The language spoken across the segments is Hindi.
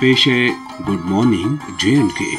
पेश है गुड मॉर्निंग जे एंड के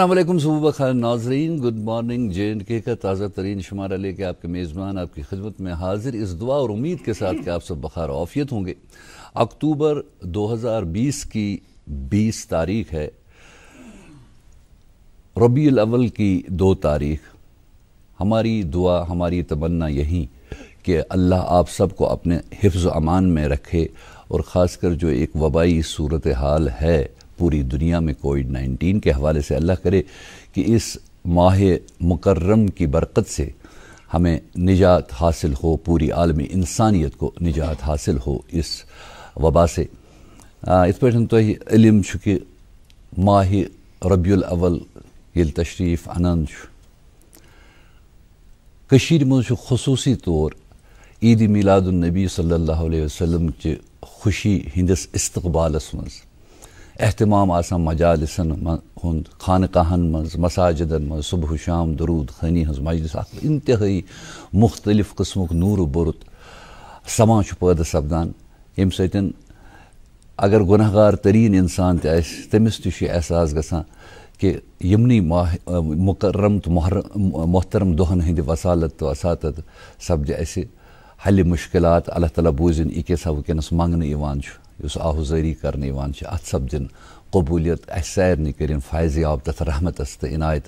असलम सुबह खान नाजरीन गुड मॉर्निंग जे एंड के का ताज़ा तरीन शुमारा लेके आपके मेज़बान आपकी खिदमत में हाजिर इस दुआ और उम्मीद के साथ कि आप सब बखार ऑफियत होंगे अक्टूबर 2020 की 20 तारीख है रबी अलावल की दो तारीख हमारी दुआ हमारी तमन्ना यही कि अल्लाह आप सबको अपने हिफ्ज़ अमान में रखे और कर जो एक वबाई सूरत हाल है पूरी दुनिया में कोविड नाइन्टीन के हवाले से अल्लाह करे कि इस माह मुकर्रम की बरकत से हमें निजात हासिल हो पूरी आलमी इंसानियत को निजात हासिल हो इस वबा से इस पर तो इलम कि माह रबीअल ये तशरीफ अनान कशीर मज खसूसी तौर ईद मिलादुलनबी सल्ह वसलम वसल्लम खुशी हंदिस इस्तबालस मज़ اہتمام آسان مجالسن ہند خانقاہن مز مساجدن مز صبح شام درود خانی ہز مجلس اخ انتہائی مختلف قسمک نور و برت سما پید سپدان یم ستن اگر گناہ گار ترین انسان تہ تمس تہ احساس گسان کہ یمنی مکرم تو محترم دہن ہند وسالت تو وساتت سپد اسہ حل مشکلات اللہ تعالیٰ بوزن اکیسا ونکس منگہ उस आहुजरी करने वान अत सपदन कबूलियत अ सारे करीन फैजियाब तथ रहमत तो इनायत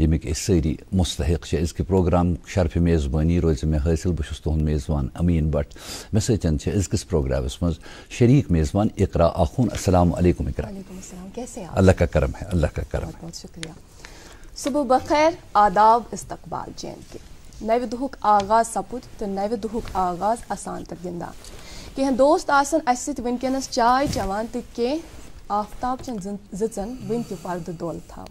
यमिक सारी मुस्तक अजक प्रोग्राम शरफ मेज़बानी रोज मे हासिल बहु तुह मेज़बान अमीन बट मे सजकिस प्रोग्रामस मज शरीक मेज़बान इकरा आखून अल्लाम इकरा अल्लाह का करम है अल्लाह का करम शुक्रिया सुबह बखैर आदाब इस्तबाल जैन के नव दुहक आगाज सपुद तो नव दुहक आगाज आसान तक जिंदा कहें दोस्त आनकनस चाय चवान तो कह आफ्ताब जिचन वन तह पर्द दोल थान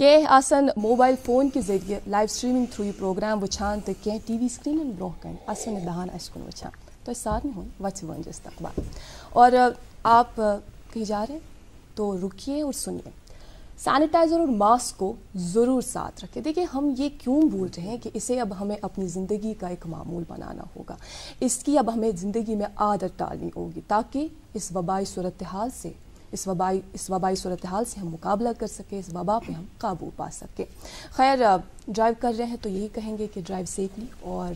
कह मोबाइल फोन के जरिए लाइव स्ट्रीमिंग थ्रू यह प्रोग्राम वचान तो कह टी वी स्क्रीन ब्रोह कन असन दहान अन वचान तो सारे हूँ वच वज इस्तबाल और आप कहीं जा रहे तो रुकिए और सुनिए सैनिटाइज़र और मास्क को ज़रूर साथ रखें देखिए हम ये क्यों भूल रहे हैं कि इसे अब हमें अपनी ज़िंदगी का एक मामूल बनाना होगा इसकी अब हमें ज़िंदगी में आदत डालनी होगी ताकि इस वबाई सूरत हाल से इस वबाई इस वबाई सूरत हाल से हम मुकाबला कर सकें इस वबा पे हम काबू पा सकें खैर ड्राइव कर रहे हैं तो यही कहेंगे कि ड्राइव सेफली और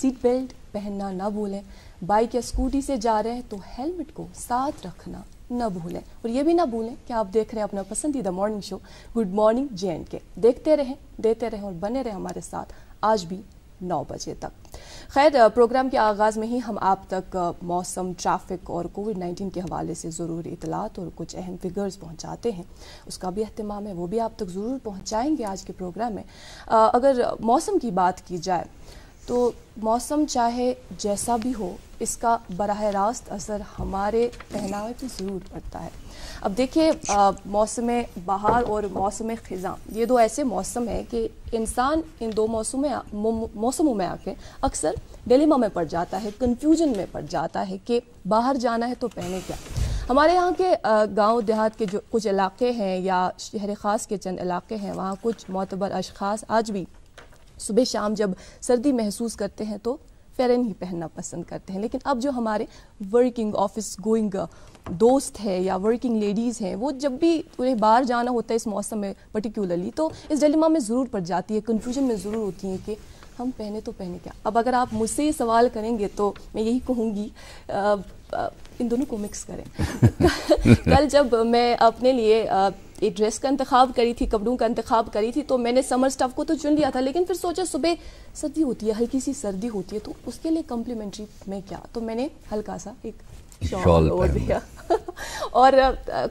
सीट बेल्ट पहनना ना भूलें बाइक या स्कूटी से जा रहे हैं तो हेलमेट को साथ रखना न भूलें और ये भी ना भूलें कि आप देख रहे हैं अपना पसंदीदा morning show good morning J and K देखते रहें देते रहें और बने रहें हमारे साथ आज भी नौ बजे तक खैर प्रोग्राम के आगाज़ में ही हम आप तक मौसम ट्रैफिक और कोविड 19 के हवाले से ज़रूरी इतलात और कुछ अहम फिगर्स पहुंचाते हैं उसका भी अहतमाम है वो भी आप तक ज़रूर पहुंचाएंगे आज के प्रोग्राम में अगर मौसम की बात की जाए तो मौसम चाहे जैसा भी हो इसका बरह रास्त असर हमारे पहनावे पर ज़रूर पड़ता है अब देखिए मौसम बहार और मौसम ख़ज़ाँ ये दो ऐसे मौसम हैं कि इंसान इन दो मौसम में मौसमों में आके अक्सर डिलेमा में पड़ जाता है कन्फ्यूजन में पड़ जाता है कि बाहर जाना है तो पहने क्या हमारे यहाँ के गांव देहात के जो कुछ इलाके हैं या शहर ख़ास के चंद इलाके हैं वहाँ कुछ मोतबर अशास आज भी सुबह शाम जब सर्दी महसूस करते हैं तो फेरन ही पहनना पसंद करते हैं लेकिन अब जो हमारे वर्किंग ऑफिस गोइंग दोस्त है या वर्किंग लेडीज़ हैं वो जब भी उन्हें बाहर जाना होता है इस मौसम में पर्टिकुलरली तो इस डलिमा में ज़रूर पड़ जाती है कन्फ्यूजन में ज़रूर होती है कि हम पहने तो पहने क्या अब अगर आप मुझसे ये सवाल करेंगे तो मैं यही कहूँगी इन दोनों को मिक्स करें कल जब मैं अपने लिए एक ड्रेस का इंतखा करी थी कपड़ों का इंतखा करी थी तो मैंने समर स्टफ को तो चुन लिया था लेकिन फिर सोचा सुबह सर्दी होती है हल्की सी सर्दी होती है तो उसके लिए कम्प्लीमेंट्री में क्या तो मैंने हल्का सा एक शॉल ओढ़ दिया और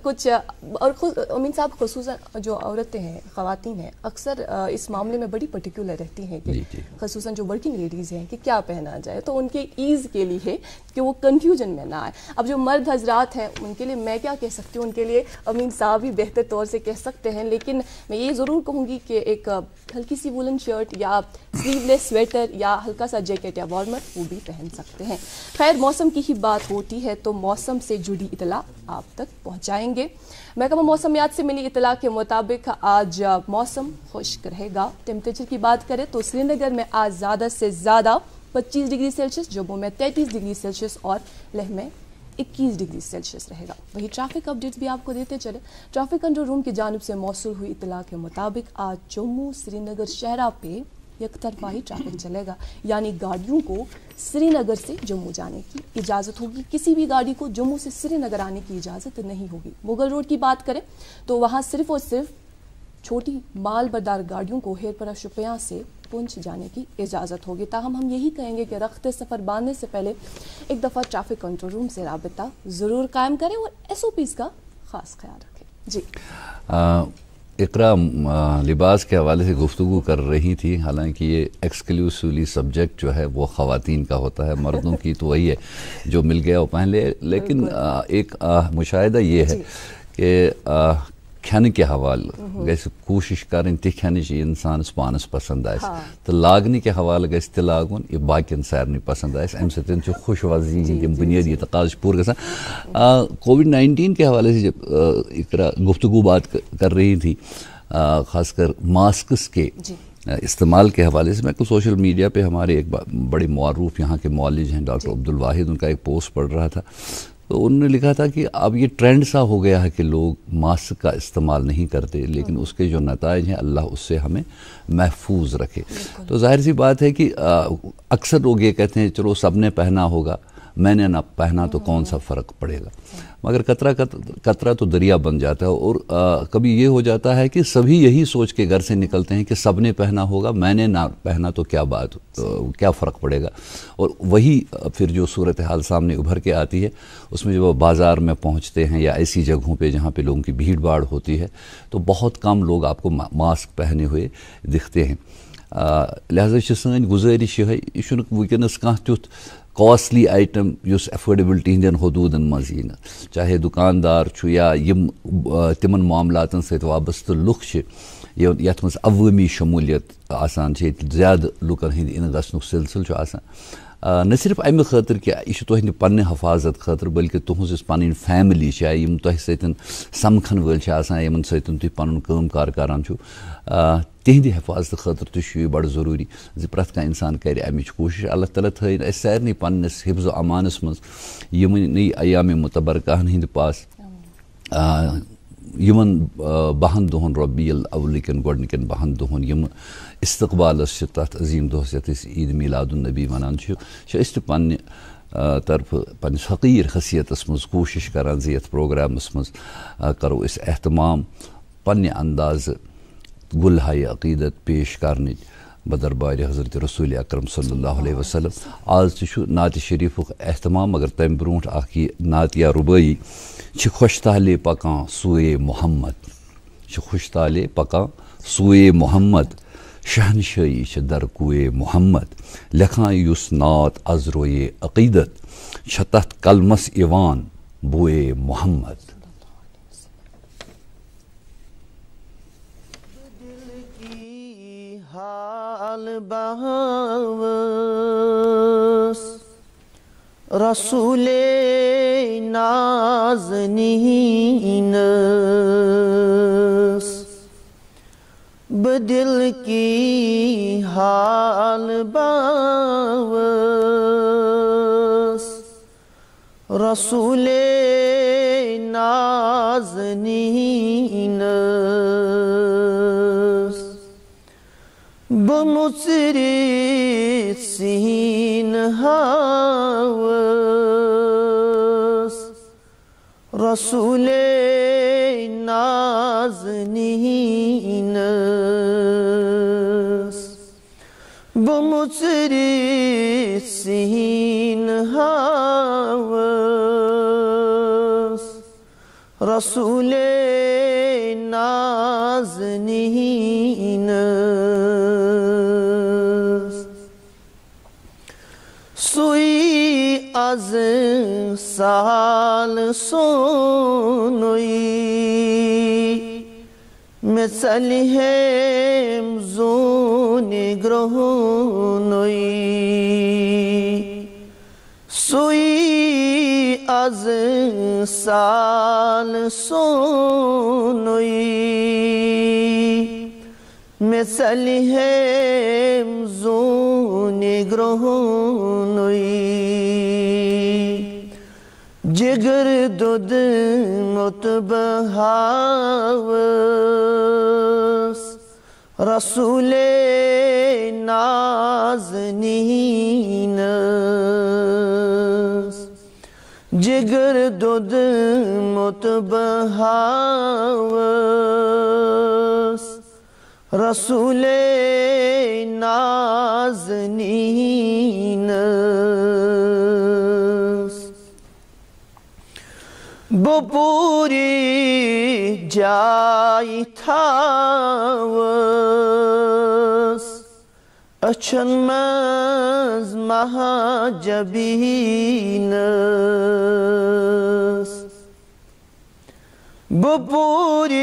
कुछ और अमीन साहब खसूस जो औरतें हैं खातन हैं अक्सर इस मामले में बड़ी पर्टिकुलर रहती हैं कि खसूस जो वर्किंग लेडीज़ हैं कि क्या पहना जाए तो उनके ईज़ के लिए कि वो कन्फ्यूजन में ना आए अब जो मर्द हजरात हैं उनके लिए मैं क्या कह सकती हूँ उनके लिए अमीन साहब ही बेहतर तौर से कह सकते हैं लेकिन मैं ये ज़रूर कहूँगी कि एक हल्की सी वुलन शर्ट या स्लीवलेस स्वेटर या हल्का सा जैकेट या वार्मर वो भी पहन सकते हैं खैर मौसम की ही बात होती है तो मौसम से जुड़ी इतला आप तक पहुंचाएंगे महकमा मौसमियात से मिली इतला के मुताबिक आज मौसम खुश्क रहेगा टेम्परेचर की बात करें तो श्रीनगर में आज ज़्यादा से ज़्यादा 25 डिग्री सेल्सियस जम्मू में 33 डिग्री सेल्सियस और लह में 21 डिग्री सेल्सियस रहेगा वही ट्रैफिक अपडेट्स भी आपको देते चले ट्रैफिक कंट्रोल रूम की जानब से मौसू हुई इतला के मुताबिक आज जम्मू श्रीनगर शहरा पे एक तरफा ही ट्रैफिक चलेगा यानी गाड़ियों को श्रीनगर से जम्मू जाने की इजाज़त होगी किसी भी गाड़ी को जम्मू से श्रीनगर आने की इजाज़त नहीं होगी मुगल रोड की बात करें तो वहाँ सिर्फ और सिर्फ छोटी माल बरदार गाड़ियों को हेरपरा शुपया से पुंछ जाने की इजाज़त होगी ताहम हम यही कहेंगे कि रखते सफ़र बांधने से पहले एक दफ़ा ट्रैफिक कंट्रोल रूम से रबता ज़रूर कायम करें और एस ओ पीज़ का ख़ास ख्याल रखें जी इकरा लिबास के हवाले से गुफ्तु कर रही थी हालांकि ये एक्सक्लूसिवली सब्जेक्ट जो है वो ख़वान का होता है मर्दों की तो वही है जो मिल गया वो पहन ले, लेकिन आ, एक मुशाह ये है कि खाने के हवाले गि कोशिश करें ति खान पानस पसंद आ तो लागने के हवाले गि तह लागन यह बाकन सारे पसंद आम खुशवजी खुश हम बुनियादी तकाज पूर ग कोविड नाइन्टीन के हवाले से जब इकरा गुफ्तु बात कर रही थी ख़ासकर मास्कस के इस्तेमाल के हवाले से मैं कुछ सोशल मीडिया पे हमारे एक बड़े मरूफ यहाँ के मॉलज हैं डॉक्टर अब्दुल वाहिद उनका एक पोस्ट पढ़ रहा था तो उन्होंने लिखा था कि अब ये ट्रेंड सा हो गया है कि लोग मास्क का इस्तेमाल नहीं करते लेकिन हाँ। उसके जो नतज हैं अल्लाह उससे हमें महफूज रखे तो जाहिर सी बात है कि अक्सर लोग ये कहते हैं चलो सब ने पहना होगा मैंने ना पहना तो हाँ। कौन सा फ़र्क पड़ेगा हाँ। मगर कतरा कतरा तो दरिया बन जाता है और आ, कभी ये हो जाता है कि सभी यही सोच के घर से निकलते हैं कि सबने पहना होगा मैंने ना पहना तो क्या बात तो क्या फ़र्क पड़ेगा और वही फिर जो सूरत हाल सामने उभर के आती है उसमें जब बाज़ार में पहुँचते हैं या ऐसी जगहों पर जहाँ पर लोगों की भीड़ भाड़ होती है तो बहुत कम लोग आपको मास्क पहने हुए दिखते हैं लिहाजा सी गुजारिश ये वनस कह तुथ कॉस्टली आइटम युस एफोर्डेबिलिटी हंदन हदूदन मज इन चाहे दुकानदार या यम तिमन मामलातन सबस्त लुख ये मज अवमी शमूलियत आसान ये ज्यादा लुकन हंद इन ग सिलसिल न सिर्फ अमि खतर क्या यह तुहद पन्ने हफाजत खतर बल्कि तुज पन फैमिली चाहे यम तह समखन वल यमन सी पुन कम कार करान तिहद हफाजत खतर तुम बड़ जरूरी जो प्रत कह इंसान कर अमिच कोशिश अल्लाह ताली थन अस सारे पन्नस हिफ्ज अमानस मज यम अयाम मुतबरकान हंद पास यमन बहन दोहन रबी अवलिकन गोडनिकन बहन दोहन استقبالس تَتھ عظیٖم دۄہَس یَتھ أسۍ عیٖد میٖلادالنبی وَنان چھِ چھِ أسۍ تہِ پنٛنہِ طرفہٕ پنٛنِس حقیٖر حیثیتَس منٛز کوٗشِش کَران زِ یَتھ پرٛوگرامَس منٛز کَرو أسۍ احتمام پنٛنہِ اندازٕ گُلہایہِ عقیٖدت پیش کَرنٕچ بدربارِ حضرت رسول اکرم صلی اللہ علیہ وسلم آز تہِ چھُ نعتِ شریٖفُک احتمام مگر تَمہِ برونٛٹھ اَکھ یہِ نعتیا رُبٲیی چھِ خۄش تالے پَکان سوے محمد چھِ خۄش تالے پَکان سوے محمد शहनशही से दरकुए मोहम्मद लेखान युस नात अजरोए अकीदत शतत कलमस इवान बुए मोहम्मद बहावस रसूले बदिल की हाल बावस रसूले नाजनी बमुसरी सीन हावस रसूले نازنینست با مترسین هاوس رسول نازنینست سوی از سال سونوی Salihem zuni grohunoi Sui az sal sunoi Mesalihem zuni grohunoi گردد متبهاوس رسول نازنینس جگردد متبهاوس رسول نازنینس بپوری جای تھا وس اچن مزمہ جبینس بپوری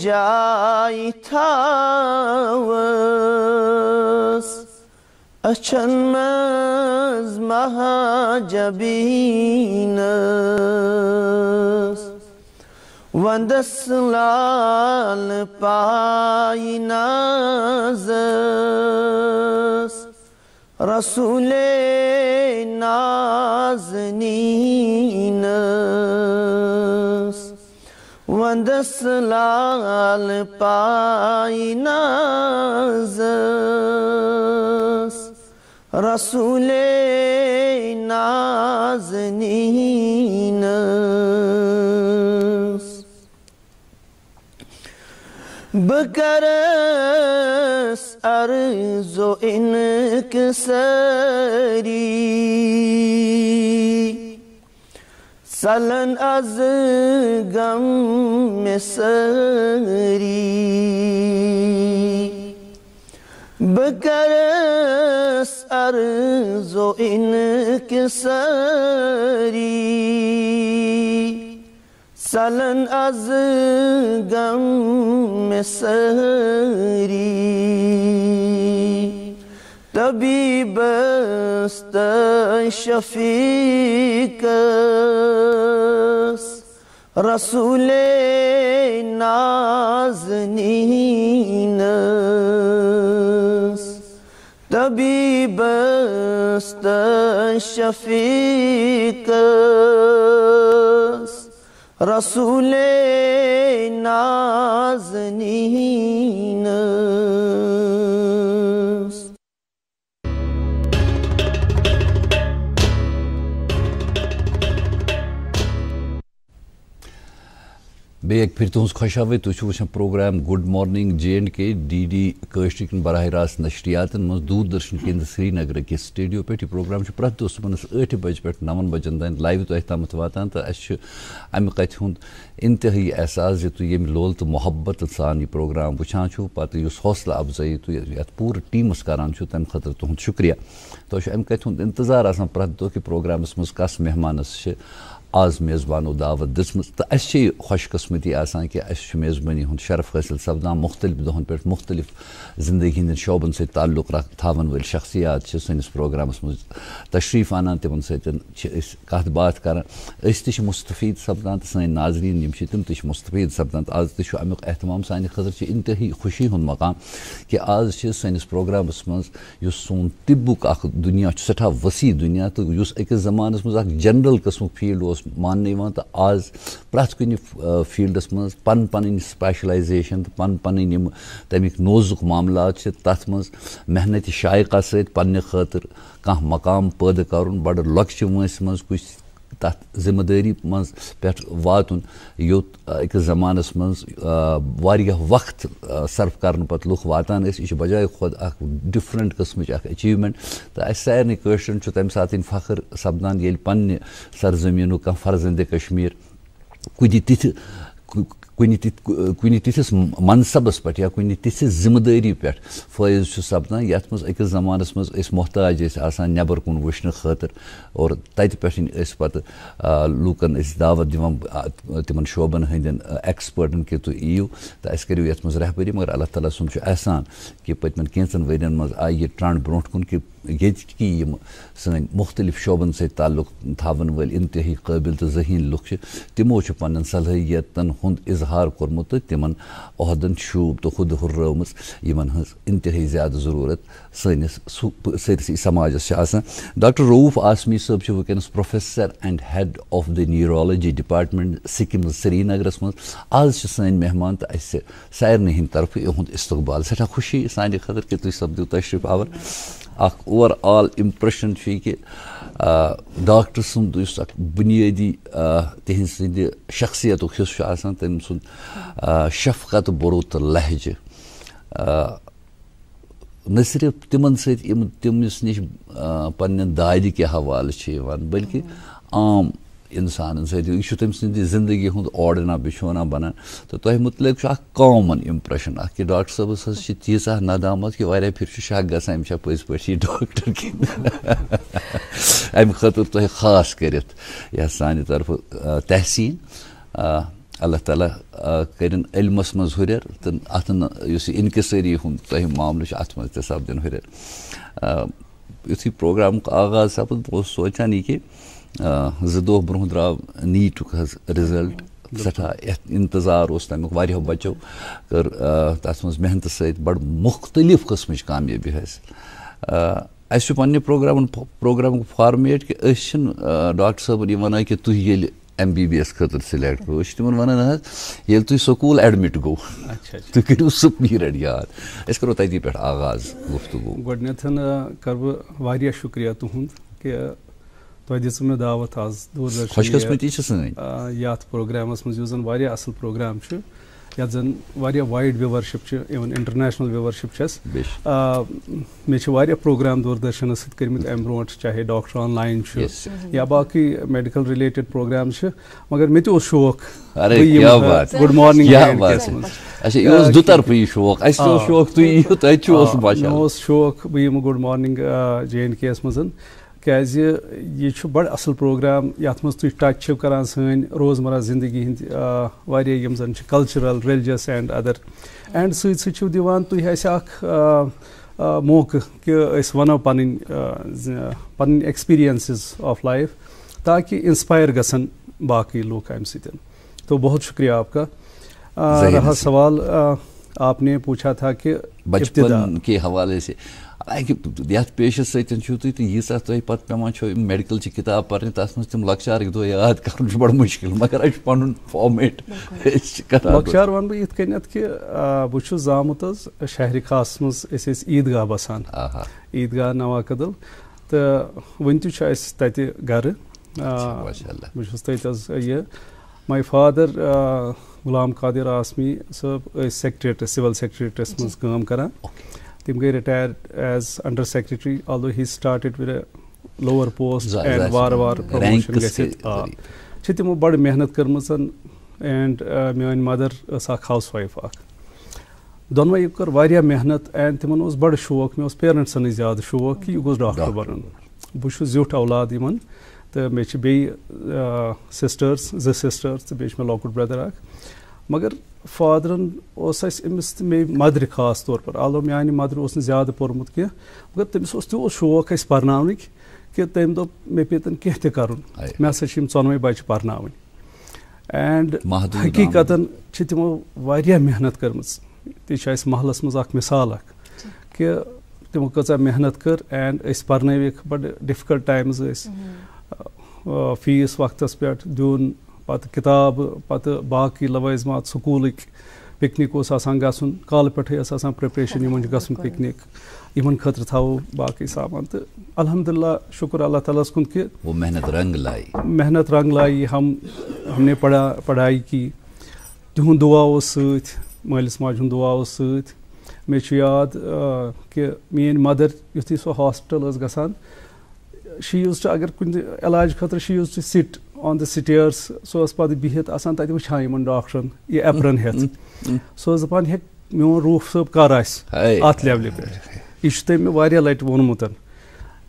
جای تھا أشان ماز مها است و دسلال رسول نازنينس است و رسول نازنین است أرزو ارز و انکساری سلن از غم سری بكرس أرزو انكساري سلن از غم سهري طبيب است شفيقس رسول نازنین طبیب است شفیق است رسول نازنین است बे एक फिर तुज खुशावे तुम वो program good morning J and K D D कश्र बरह रास्त नशरियात मज दूरदर्शन केंद्र श्रीनगर के स्टेडियो पे यह प्रोग्राम प्रत दह सुबह अठ बज पे नवन बजन तान लाइव तुह तो तम वातान तो अस अमि कथ हूँ इंतहाई एहसास जो तुम ये लोल तो मोहब्बत सान यह प्रोग्राम वुचान पत हौसला अफजाई तुम अत पूरे टीमस करान तम खुद तुद तो शुक्रिया तुम अमि कथ इंतजार आज प्रत दह कि प्रोग्रामस मज कस आज मेज़बान दावत दि अस खुश कस्मती कि अस मेज़बानी हूँ शरफ हासिल सपदान मुख्तलिफ दोहन पे मुख्तलिफ जिंदगी हंद शोबन सल्लुक थावन वल शख्सियात सस मज तशरीफ अनान तिम सत बात कर मुस्तफ़ी सपदान तो सन नाजरीन यम तम सपदान आज तुम अहतमाम सान खुद इंतहाई खुशी हूँ मकाम कि आज सस प्रोग्रामस मज सोन तिबुक दुनिया सठा वसी दुनिया तो इस अकिस जमानस मज जनरल कस्मुक फील्ड ماننہٕ یِوان تہٕ آز پرٛٮ۪تھ کُنہِ فیٖلڈَس منٛز پَنٕنۍ پَنٕنۍ سٕپیشلایزیشَن تہٕ پَنٕنۍ پَنٕنۍ یِم تَمِکۍ نوزُک معاملات چھِ تَتھ منٛز محنتہِ شایقہ سۭتۍ پنٛنہِ خٲطرٕ کانٛہہ مقام پٲدٕ کَرُن بَڑٕ لۄکچہِ وٲنٛسہِ منٛز کُس तथ जिम्मेद पे वात योत अकिस जमानस मह वक्त सर्व कर पे लुख वातान यह बजाय खुद अख कस्म अचीवमेंट तो अस सारे कशन सात फख्र सपदान ये पे सरजमीन कह फर्जंद कश्मीर कुदि तिथ کُنہِ تہِ کُنہِ تِتھِس منصبَس پٮ۪ٹھ یا کُنہِ تِژھِ ذِمہٕ دٲری پٮ۪ٹھ فٲیض چھُ سَپدان یَتھ منٛز أکِس زَمانَس منٛز أسۍ محتاج ٲسۍ آسان نٮ۪بر کُن وٕچھنہٕ خٲطرٕ اور تَتہِ پٮ۪ٹھ ٲسۍ پَتہٕ لوٗکَن أسۍ دعوت دِوان تِمَن شوبَن ہٕنٛدٮ۪ن اٮ۪کٕسپٲٹَن کہِ تُہۍ یِیِو تہٕ اَسہِ کٔرِو یَتھ منٛز رہبٔری مگر اللہ تعالیٰ سُنٛد چھُ احسان کہِ پٔتمٮ۪ن کینٛژَن ؤرۍ یَن منٛز آیہِ یہِ ٹرٛنٛڈ برونٛٹھ کُن کہِ ییٚتہِ کی یِم سٲنۍ مُختلِف شعبَن سۭتۍ تعلُق تھاوَن وٲلۍ اِنتِہٲیی قٲبِل تہٕ ذہیٖن لُکھ چھِ تِمو چھِ پَنٕنٮ۪ن صلٲحیتَن ہُنٛد اِظہار اظہار کوٚرمُت تہٕ تِمن عہدن شوٗب تہٕ ہُدٕ ہُررٲومٕژ یِمن ہٕنٛز اِنتِہٲیی زیادٕ ضروٗرت سٲنِس سٲرسٕے سماجَس چھِ آسان ڈاکٹر روٗف آسمی صٲب چھِ وٕنکٮ۪نَس professor and head of the neurology department SKIMS سرینگرَس منٛز آز چھِ سٲنۍ مہمان تہٕ اَسہِ سارنٕے ہِنٛدِ طرفہٕ یِہُنٛد استقبال سٮ۪ٹھاہ خوشی سانہِ خٲطرٕ کہِ تُہۍ سَپدِو تشریٖف آوَر आल इम्प्रेशन कि डाक्टर सद बुनियदी तिंद शख्सियत हिस्सा तम सुद शफकत तो लहज न सिर्फ तिमन सम तमिस नश पन्न दादि के हवाले बल्कि आम इंसान सहित यह तमस जिंदगी हूँ ओडना बिछोना बनान तो तुम मुतलिक कॉमन इम्रेशन अ डॉक्टर साहब तीस नदामत कि वह फिर शक गाँव पज पी डॉक्टर अमे खुद तुम खास कर सान तरफ तहसीन अल्लाह तला करमस मज हुर तो अत इनकसरी हूँ तुम मामल अत हुर यु प्रोग्राम आगाज सपद बहुत सोचान यह कि जो ब्रोह द्राव नीट रिजल्ट सठा इंतजार तमिक वो बचो कर तथ मे मेहनत सड़ मुख्तलिफ कस्म कामयाबी हासिल अस पे प्रोग्राम प्रोग्राम फॉर्मेट कि डॉक्टर साहब ये वन कि तुम ये एम बी बी एस खतर सिलेक्ट गो तिम वन ये तुम सकूल एडमिट गो तुम करो सह पीरियड याद अस करो तति पे आगाज गुफ्तगु गोडन शुक्रिया तुहद तोह दिसम मे दावत आज दूरदर्शन खुशकस्मती यथ प्रोग्रामस असल प्रोग्राम यथ जन वारिया wide viewership even international viewership मे प्रोग्राम दूरदर्शन सर्मित अम ब्रो चाहे डॉक्टर ऑनलाइन या बाकी मेडिकल रिलेटेड प्रोग्राम मगर मे तौक गुड मॉर्निंग शौक ऐसे गुड मॉर्निंग जे एंड के मजन کیٛازِ یہِ چھُ بَڑٕ اَصٕل پرٛوگرام یَتھ منٛز تُہۍ ٹچ چھِو کَران سٲنۍ روزمَرہ زِندگی ہِنٛدۍ واریاہ یِم زَن چھِ cultural religious and other and سۭتۍ سۭتۍ چھِو دِوان تُہۍ اَسہِ اَکھ موقعہٕ کہِ أسۍ وَنو پَنٕنۍ پَنٕنۍ ایٚکٕسپیٖریَنسِز آف لایف تاکہِ اِنسپایر گژھن باقٕے لُکھ اَمہِ سۭتۍ تو بہت شُکریہ آپ کا رہا سوال آپ نے پوچھا تھا کہ बचपन के हवाले से यहाँ पेशस सूद पे मेडिकल की किताब पर्न तथा तुम लक्षार याद कर बड़ मुश्किल मगर अच्छे पुन फॉमेट लक्षार वन बहुत इतना कि बहुत जामुत शहर खास मे ईदगाह बसान ईदगाह नवाकदल तो वन तत घर बहुत my father Ghulam Qadir Asmi sub secretary civil secretary मज कर Timgay retired as Under Secretary, although he started with a lower post Zai, and war war promotion गژھित چھِ تِمو بَڑٕ محنت کٔرمٕژ اینٛڈ میٛٲنۍ مَدر ٲس اَکھ ہاوُس وایف اَکھ دۄنوَے کٔر واریاہ محنت اینٛڈ تِمَن اوس بَڑٕ شوق مےٚ اوس پیرَنٹسَنٕے زیادٕ شوق کہِ یہِ گوٚژھ ڈاکٹر بَنُن بہٕ چھُس زیُٹھ اولاد یِمَن تہٕ مےٚ چھِ بیٚیہِ سِسٹٲرٕس زٕ سِسٹٲرٕس تہٕ بیٚیہِ چھُ مےٚ لۄکُٹ برٛٮ۪دَر اَکھ मगर फादरन मे मदर खास तौर पर आलो मानि मदर उस ज्यादा पोर्मुत कह मगर तमिस तूत शौक अस पर्नाक कि तम दो मे पेतन कह त कर मे हसा चोनवे बच पर्नावन एंड हकीकत तमो मेहनत कर्म तह महलस मज मिसाल कि तमो कचा मेहनत कर एंड पर्नविक बड़ डिफिकल्ट टाइम्स फीस वक्त पे दिन पत् किताब पत् बाकी लवाजमात स्कूल पिकनिक उस आसान गसन काल पे आसान इन गसन पिकनिक इन खत थो बाकी सामान तो अलहमदिल्ला शुक्र अल्लाह ताला कुन कि रंग लाई मेहनत रंग लाई हम हमने पढ़ा पढ़ाई की तिहद दुआ उस सालिस माजह दुआ उस मे याद कि मैं मदर युथुई सो हॉस्पिटल गसान यूज अगर कुछ इलाज खतर she use sit on the سِٹیرٕس سُہ ٲس پَتہٕ بِہِتھ آسان تَتہِ وٕچھان یِمَن ڈاکٹرَن یہِ ایپرَن ہیٚتھ سُہ ٲس دَپان ہے میون روٗف صٲب کَر آسہِ اَتھ لٮ۪ولہِ پٮ۪ٹھ یہِ چھُ تٔمۍ مےٚ واریاہ لَٹہِ ووٚنمُت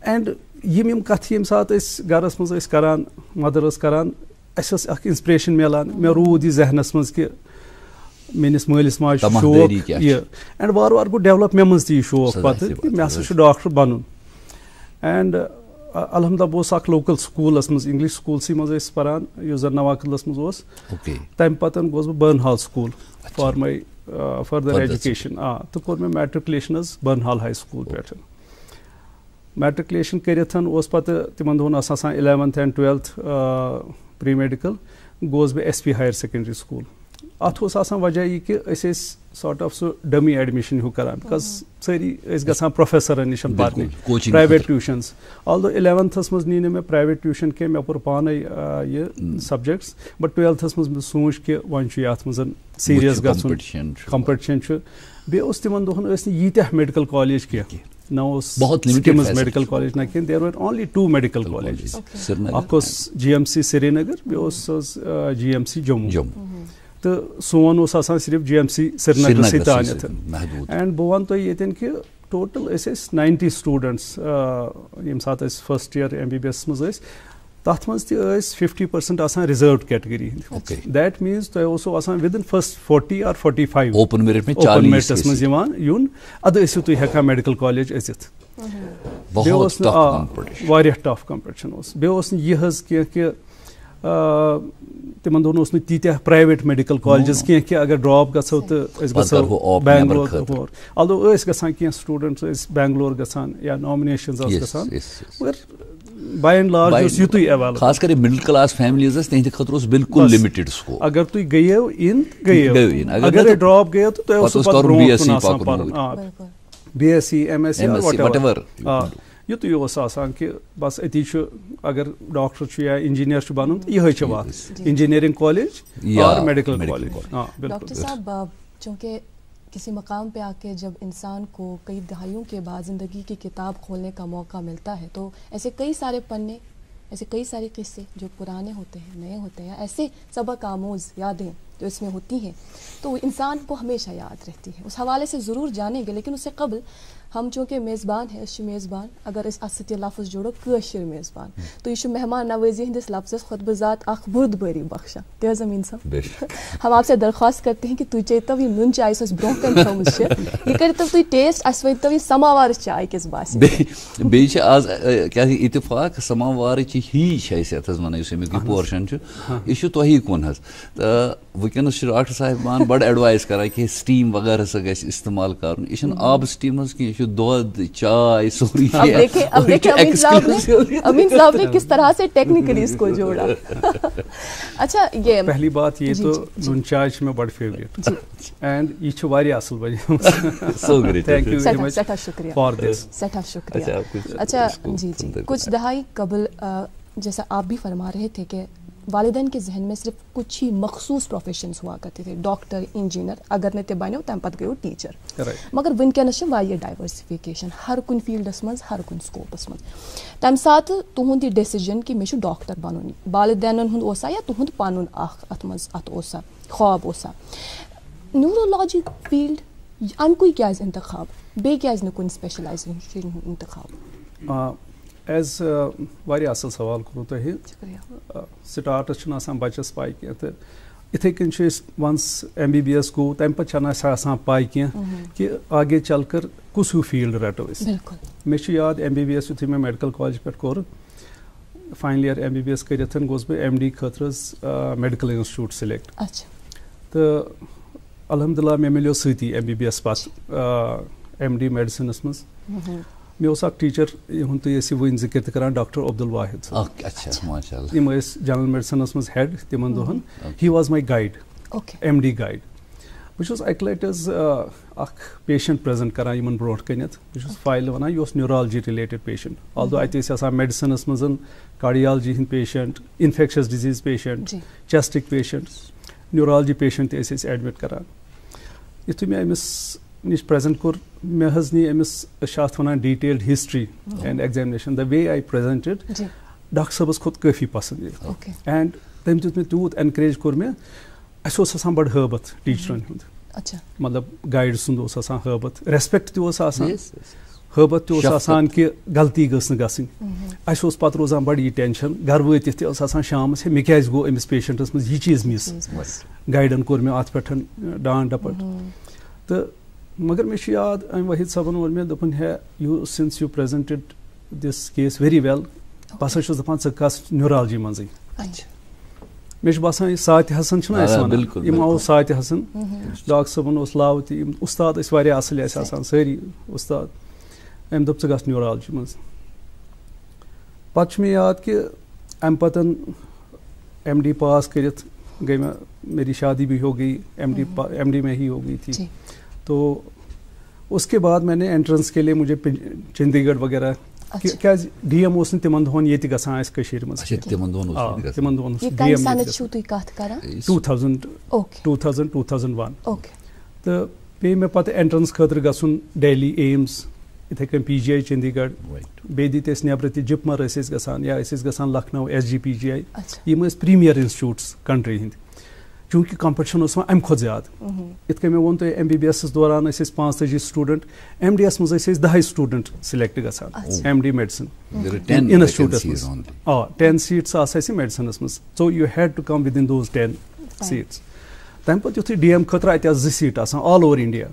اینڈ یِم یِم کَتھٕ ییٚمہِ ساتہٕ أسۍ گَرَس منٛز ٲسۍ کَران مَدر ٲس کَران اَسہِ ٲس اَکھ اِنسپریشَن مِلان مےٚ روٗد یہِ ذہنَس منٛز کہِ میٲنِس مٲلِس ماجہِ چھُ شوق یہِ اینڈ وارٕ وارٕ گوٚو ڈیولَپ مےٚ منٛز تہِ یہِ شوق پَتہٕ مےٚ ہَسا چھُ ڈاکٹر بَنُن اینڈ अलहमदा बहुत अख लोकल स्कूलस मज इंग्लिश स्कूलस मज पान इस जन नवाकदल मज तम पत गोस बह Burn Hall school for my further education आ तो कोर मैं matriculation Burn Hall high school पे मैट्रिकुलेशन कर पे तिमन दोन eleventh and twelfth pre medical गोस बह S P higher secondary school अत वजह यह कि सॉर्ट ऑफ सह डमी एडमिशन हूँ करान बिकॉज سٲری ٲسۍ گژھان پرٛوفیسرَن نِش پَرنہِ پرٛایویٹ ٹیوٗشَنٕز آلدو اِلیوَنتھَس منٛز نی نہٕ مےٚ پرٛایویٹ ٹیوٗشَن کینٛہہ مےٚ پوٚر پانَے یہِ سَبجَکٹٕس بٹ ٹُوٮ۪لتھَس منٛز مےٚ سوٗنٛچ کہِ وۄنۍ چھُ یَتھ منٛز سیٖریَس گژھُن کَمپِٹِشَن چھُ بیٚیہِ اوس تِمَن دۄہَن ٲسۍ نہٕ ییٖتیاہ میڈِکَل کالیج کینٛہہ نہ اوس سِکِمٕز میڈِکل کالیج نہ کینٛہہ there were only two medical colleges اَکھ اوس جی ایم سی سرینگر بیٚیہِ اوس حظ جی ایم سی جموں तो सोन उस सिर्फ जी एम सी सरीनगर से तानित एंड बो वन तो ये कि टोटल ऐसे 90 स्टूडेंट्स uh, ये सात first year M B B S मे तथ मे फिफ्टी पर्सेंट आ रिजर्व कैटगरी हिंद दैट मीन्स तुम ओसो within first forty or forty five open open merits मज यून अदू तुम हेकान मेडिकल कॉलेज अचित बहुत टफ कंपटीशन वारियाह टफ कंपटीशन उस बे कि तिमन दोनों उसने तीत प्राइवेट मेडिकल कॉलेज क्या कि अगर ड्रॉप गो तो गो बैंगलोर आलो ग स्टूडेंट्स बैंगलोर गसान या नॉमिनेशन गसान मगर बाय एंड लार्ज युत एवेलेबल खासकर मिडिल क्लास फैमिलीज तिंद खुद बिल्कुल लिमिटेड स्कोप अगर तुम तो गई इन अगर ड्रॉप गयो B S C M S यु योस कि बस अति अगर डॉक्टर या इंजीनियर बन ये बात इंजीनियरिंग कॉलेज और मेडिकल हाँ, चूँकि किसी मकाम पे आके जब इंसान को कई दहाइयों के बाद ज़िंदगी की किताब खोलने का मौका मिलता है तो ऐसे कई सारे पन्ने ऐसे कई सारे किस्से जो पुराने होते हैं नए होते हैं ऐसे सबक आमोज यादें जो इसमें होती हैं तो इंसान को हमेशा याद रहती है उस हवाले से ज़रूर जानेंगे लेकिन उससे कबल हम चूँकि मेज़बान है मेज़बान अगर असत लफ्ज़ जोड़ो कशर मेज़बान हम्म। तो यह मेहमान नवाजी हंदिस लफ्ज़ खुद बजात अख बुरदबरी बख्शा तो जमीन सब हम आपसे दरख्वास्त करते हैं कि तुम चेतव यह नुन चाय सो ब्रोह कर तुम टेस्ट अस वन यह समावार चाय किस बास बेच आज क्या इतफाक समावार ही अत यह हाँ, पोर्शन यह तह कुन वनस डॉक्टर साहबान बड़ एडवाइस कर स्टीम वगैरह सह ग इस्तेमाल कर आब स्टीम कह दूध चाय सोरी अब देखे अब देखे अमीन साहब ने अमीन साहब ने किस तरह से टेक्निकली इसको जोड़ा अच्छा ये पहली बात ये तो नून चाय में बड़ फेवरेट एंड ये छ वारिया असल वजह so great thank you very much शुक्रिया फॉर दिस सेटा शुक्रिया अच्छा, अच्छा जी जी कुछ दहाई कबल जैसा आप भी फरमा रहे थे कि वालदेन के जहन में सिर्फ कुछ ही मखसूस प्रोफेशन हुआ करते थे डॉक्टर इंजीनियर अगर ने ते पे गो टीचर मगर वनकस डाइवर्सिफिकेशन हर कुन फील्डस मज हर कुन स्कोपस मज तम सात तुहद यह डिसीजन कि मे डॉक्टर बन वालदेन हूँ या तुहद पन अत मज अत न्यूरोलॉजी फील्ड अमकु क्या इंतखब बे क्या कुन स्पेशलाइजेशन इंतखब एज uh, असल सवाल कोरो तुम स्टार्ट बचस पाई कह तो इथे कन वंस एम बी बी एस गो तमें पाई कह हम्म। कि आगे चल कर कुछ हू फील्ड रटो मे याद एम बी बी एस ये मैं मेडिकल कॉलेज पे कोर final year M B B S कर एम डी खतर मेडिकल इंस्टिट्यूट सिलेक्ट अच्छा। तो अलहमदिल्ला मे मिलो सी M B B S pass M uh, D medicines मह मे टीचर इहुन तो ये वो जिक्र तो करान डॉक्टर अब्दुल वाहिद साहब अच्छा, अच्छा माशाल्लाह जनरल मेडिसनस मज हेड तिमन हम्म। दोहन he was my guide M D guide बहु अक लट अख पेशेंट प्रेजेंट करान इन ब्रो कनित बहुत फाइल वन यह न्यूरोलॉजी रिलेटेड पेशेंट आलो अत मेडिसनस मज कार्डियोलॉजी हंद पेशेंट इन्फेक्शस डिजीज पेशेंट चेस्टिक पेशेंट न्यूरोलॉजी पेशेंट तेज एडमिट करान यु मे अमिस نِش پرٛٮ۪زَنٛٹ کوٚر مےٚ حظ نی أمِس أسۍ چھِ اَتھ وَنان detailed history and examination the way I presented doctor صٲبَس کھوٚت کٲفی پَسنٛد یہِ اینٛڈ تٔمۍ دیُت مےٚ تیوٗت ایٚنکریج کوٚر مےٚ اَسہِ اوس آسان بَڑٕ ہٲبَتھ ٹیٖچرَن ہُنٛد مطلب گایڈ سُنٛد اوس آسان ہٲبَتھ ریٚسپیٚکٹ تہِ اوس آسان ہٲبَتھ تہِ اوس آسان کہِ غلطی گٔژھ نہٕ گژھٕنۍ اَسہِ اوس پَتہٕ روزان بَڑٕ یہِ ٹٮ۪نشَن گَرٕ وٲتِتھ تہِ ٲس آسان شامَس ہے مےٚ کیٛازِ گوٚو أمِس پیشَنٹَس منٛز یہِ چیٖز مِس گایڈَن کوٚر مےٚ اَتھ پٮ۪ٹھ ڈانٛڈ ڈپٹ تہٕ मगर मे याद अम वाहिद साहबन वो मे दोपन है you since you presented this case very well बह हस दपान ऐ कस न्यूरोलॉजी मज मे बसान यह सात हसन यम आओ सात हसन हम्म, हम्म। डॉक्टर साहबन उस लाव तम उस्ताद असल सारी उस्ताद अम दस ग न्यूरोलॉजी मज पे याद कि अम पतन एम डी पास कर गई मेरी शादी भी हो गई एम डी एम डी में ही हो गई थी तो उसके बाद मैंने एंट्रेंस के लिए मुझे चंडीगढ़ वगैरह क्या डी एम उस दोहन ये गसान अस कशीर मस तिमन दोहन ओस तिमन दोहन ये कम साल छु तु कत करा 2000 2000 2001 ओके तो पे मैं पत एंट्रेंस खतर गसुन दिल्ली एम्स इथे कन पीजीआई चंडीगढ़ बे दित अस नेबर जिपमर अस गसान या अस गसान लखनऊ एसजीपीजीआई यम प्रीमियर इंस्टीट्यूट्स कंट्री हिंदी चूँकि कॉम्पिटिशन अम खुद ज्यादा इत कम वो तुम एम बी बी एस दौरान पांच तजी स्टूडेंट एम डी एस मज दह स्टूडेंट सिलेक्ट ग एम डी मेडिसिन इंस्टिट्यूटस आ टेन सीट्स आस मेडिसन मज you had to come within those ten seats तम पे यु डी एम खुद अत जि सीट आल ओवर इंडिया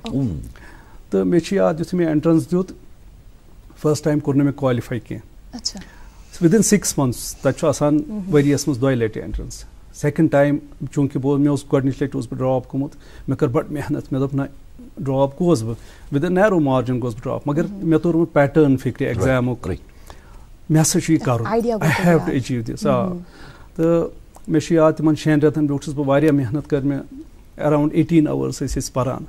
तो मे याद यु मे एंट्रेंस दुत फर्स्ट टाइम कोर मे क्वालिफाई कह विद इन सिक्स मंथ्स तथा वरियस मे दि लटि सेकेंड टाइम चूंकि बो मे गोडनिच लटि उस ड्रॉप गुमुत मे कर् बड़ मेहनत मे दोप ना ड्रॉप विद नैरो मार्जिन गोस ड्रॉप मगर मे तोर पैटर्न फिक्र एग्जाम मे हसा यह कर आई टू अचीव दिस आ तो मे याद तिम शेन रेतन ब्रोट बहुत हाँ। mm-hmm. तो मेहनत कर मे अराउंड एटीन आवर्स पान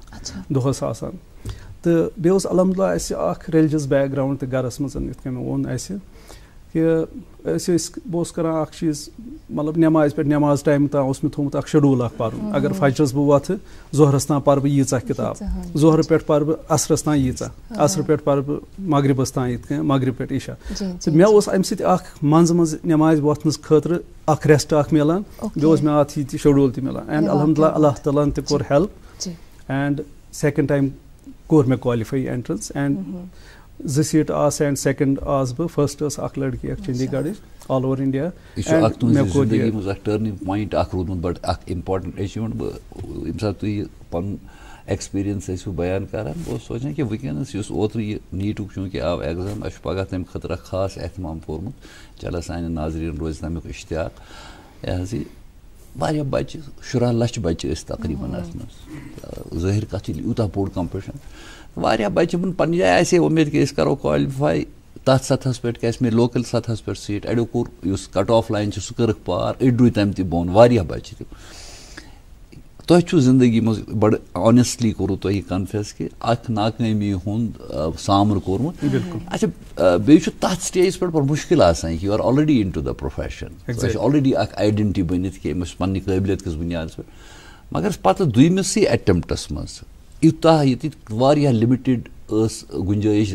दोहस तो बेहद अलहमदुल्ला रिलजस बैक ग्राउंड तरस गरस मज इत वो कि अस बहुत करा चीज मतलब नमाज पे नमाज टाइम तह थोमुत शेड्यूल अख पु अगर फजरस बह वथ जोहरस तह पु यीच किताब जोहर पे पु असरस तह यीच असर पे पु मगरबस तह मगरब पे ईशा तो मे अम मज मज नमाज वथन खतर अख रेस्ट अख मिलान बेस मे अत यह शेड्यूल त मिलान एंड अलहमदिल्ला अल्लाह तला तोर हेल्प एंड सेकेंड टाइम कोर मे क्वालिफाई एंट्रेंस एंड زٕ سیٖٹہٕ آسہٕ اینڈ سیکنڈ آسہٕ بہٕ فٔسٹ ٲس اکھ لڑکی اکھ چندی گڑھٕچ آل اوٚور اِنڈیا یہِ چھُ اکھ تُہٕنٛزِ زندگی منٛز اکھ ٹٔرنِنٛگ پویِنٛٹ اکھ روٗدمُت بَڑٕ اکھ اِمپاٹَنٛٹ أچیٖومٮ۪نٛٹ بہٕ ییٚمہِ ساتہٕ تُہۍ یہِ پَنُن ایٚکٕسپیٖریَنٕس ٲسِو بیان کران بہٕ اوسُس سونٛچان کہِ وٕنکٮ۪نَس یُس اوترٕ یہِ نیٖٹُک چوٗنٛکہِ آو ایٚگزام اَسہِ چھُ پَگاہ تَمہِ خٲطرٕ اکھ خاص احتِمام پوٚرمُت چلو سانٮ۪ن ناظریٖن روزِ تَمیُک اِشتِیاق یہِ حظ یہِ واریاہ بَچہِ شُراہ لَچھ بَچہِ ٲسۍ تقریٖباً اَتھ منٛز ظٲہِر کَتھ ییٚلہِ یوٗتاہ بوٚڑ کَمپِٹِشَن واریاہ بَچہِ یِمَن پَنٕنہِ جایہِ آسہِ ہے اُمید کہِ أسۍ کَرو کالِفاے تَتھ سطحس پٮ۪ٹھ کیٛازِ مےٚ لوکَل سطحس پٮ۪ٹھ سیٖٹ اَڑیو کوٚر یُس کَٹ آف لاین چھِ سُہ کٔرٕکھ پار أڑۍ ڈُے تَمہِ تہِ بۄن واریاہ بَچہِ تِم تۄہہِ چھُو زِندگی منٛز بَڑٕ آنٮ۪سٹلی کوٚروٕ تۄہہِ یہِ کَنفیس کہِ اَکھ ناکٲمی ہُنٛد سامنہٕ کوٚرمُت اچھا بیٚیہِ چھُ تَتھ سٹیجَس پٮ۪ٹھ بَڑٕ مُشکل آسان کہِ you are already into the profession تۄہہِ چھِ آلریڈی اَکھ آیڈٮ۪نٹی بٔنِتھ کہِ أمِس پَننہِ قٲبلیت کِس بُنیادَس پٮ۪ٹھ مگر پَتہٕ دوٚیمِسٕے اٮ۪ٹٮ۪مپٹَس منٛز یوٗتاہ ییٚتِکۍ واریاہ لِمِٹِڈ ٲس گُنجٲیِش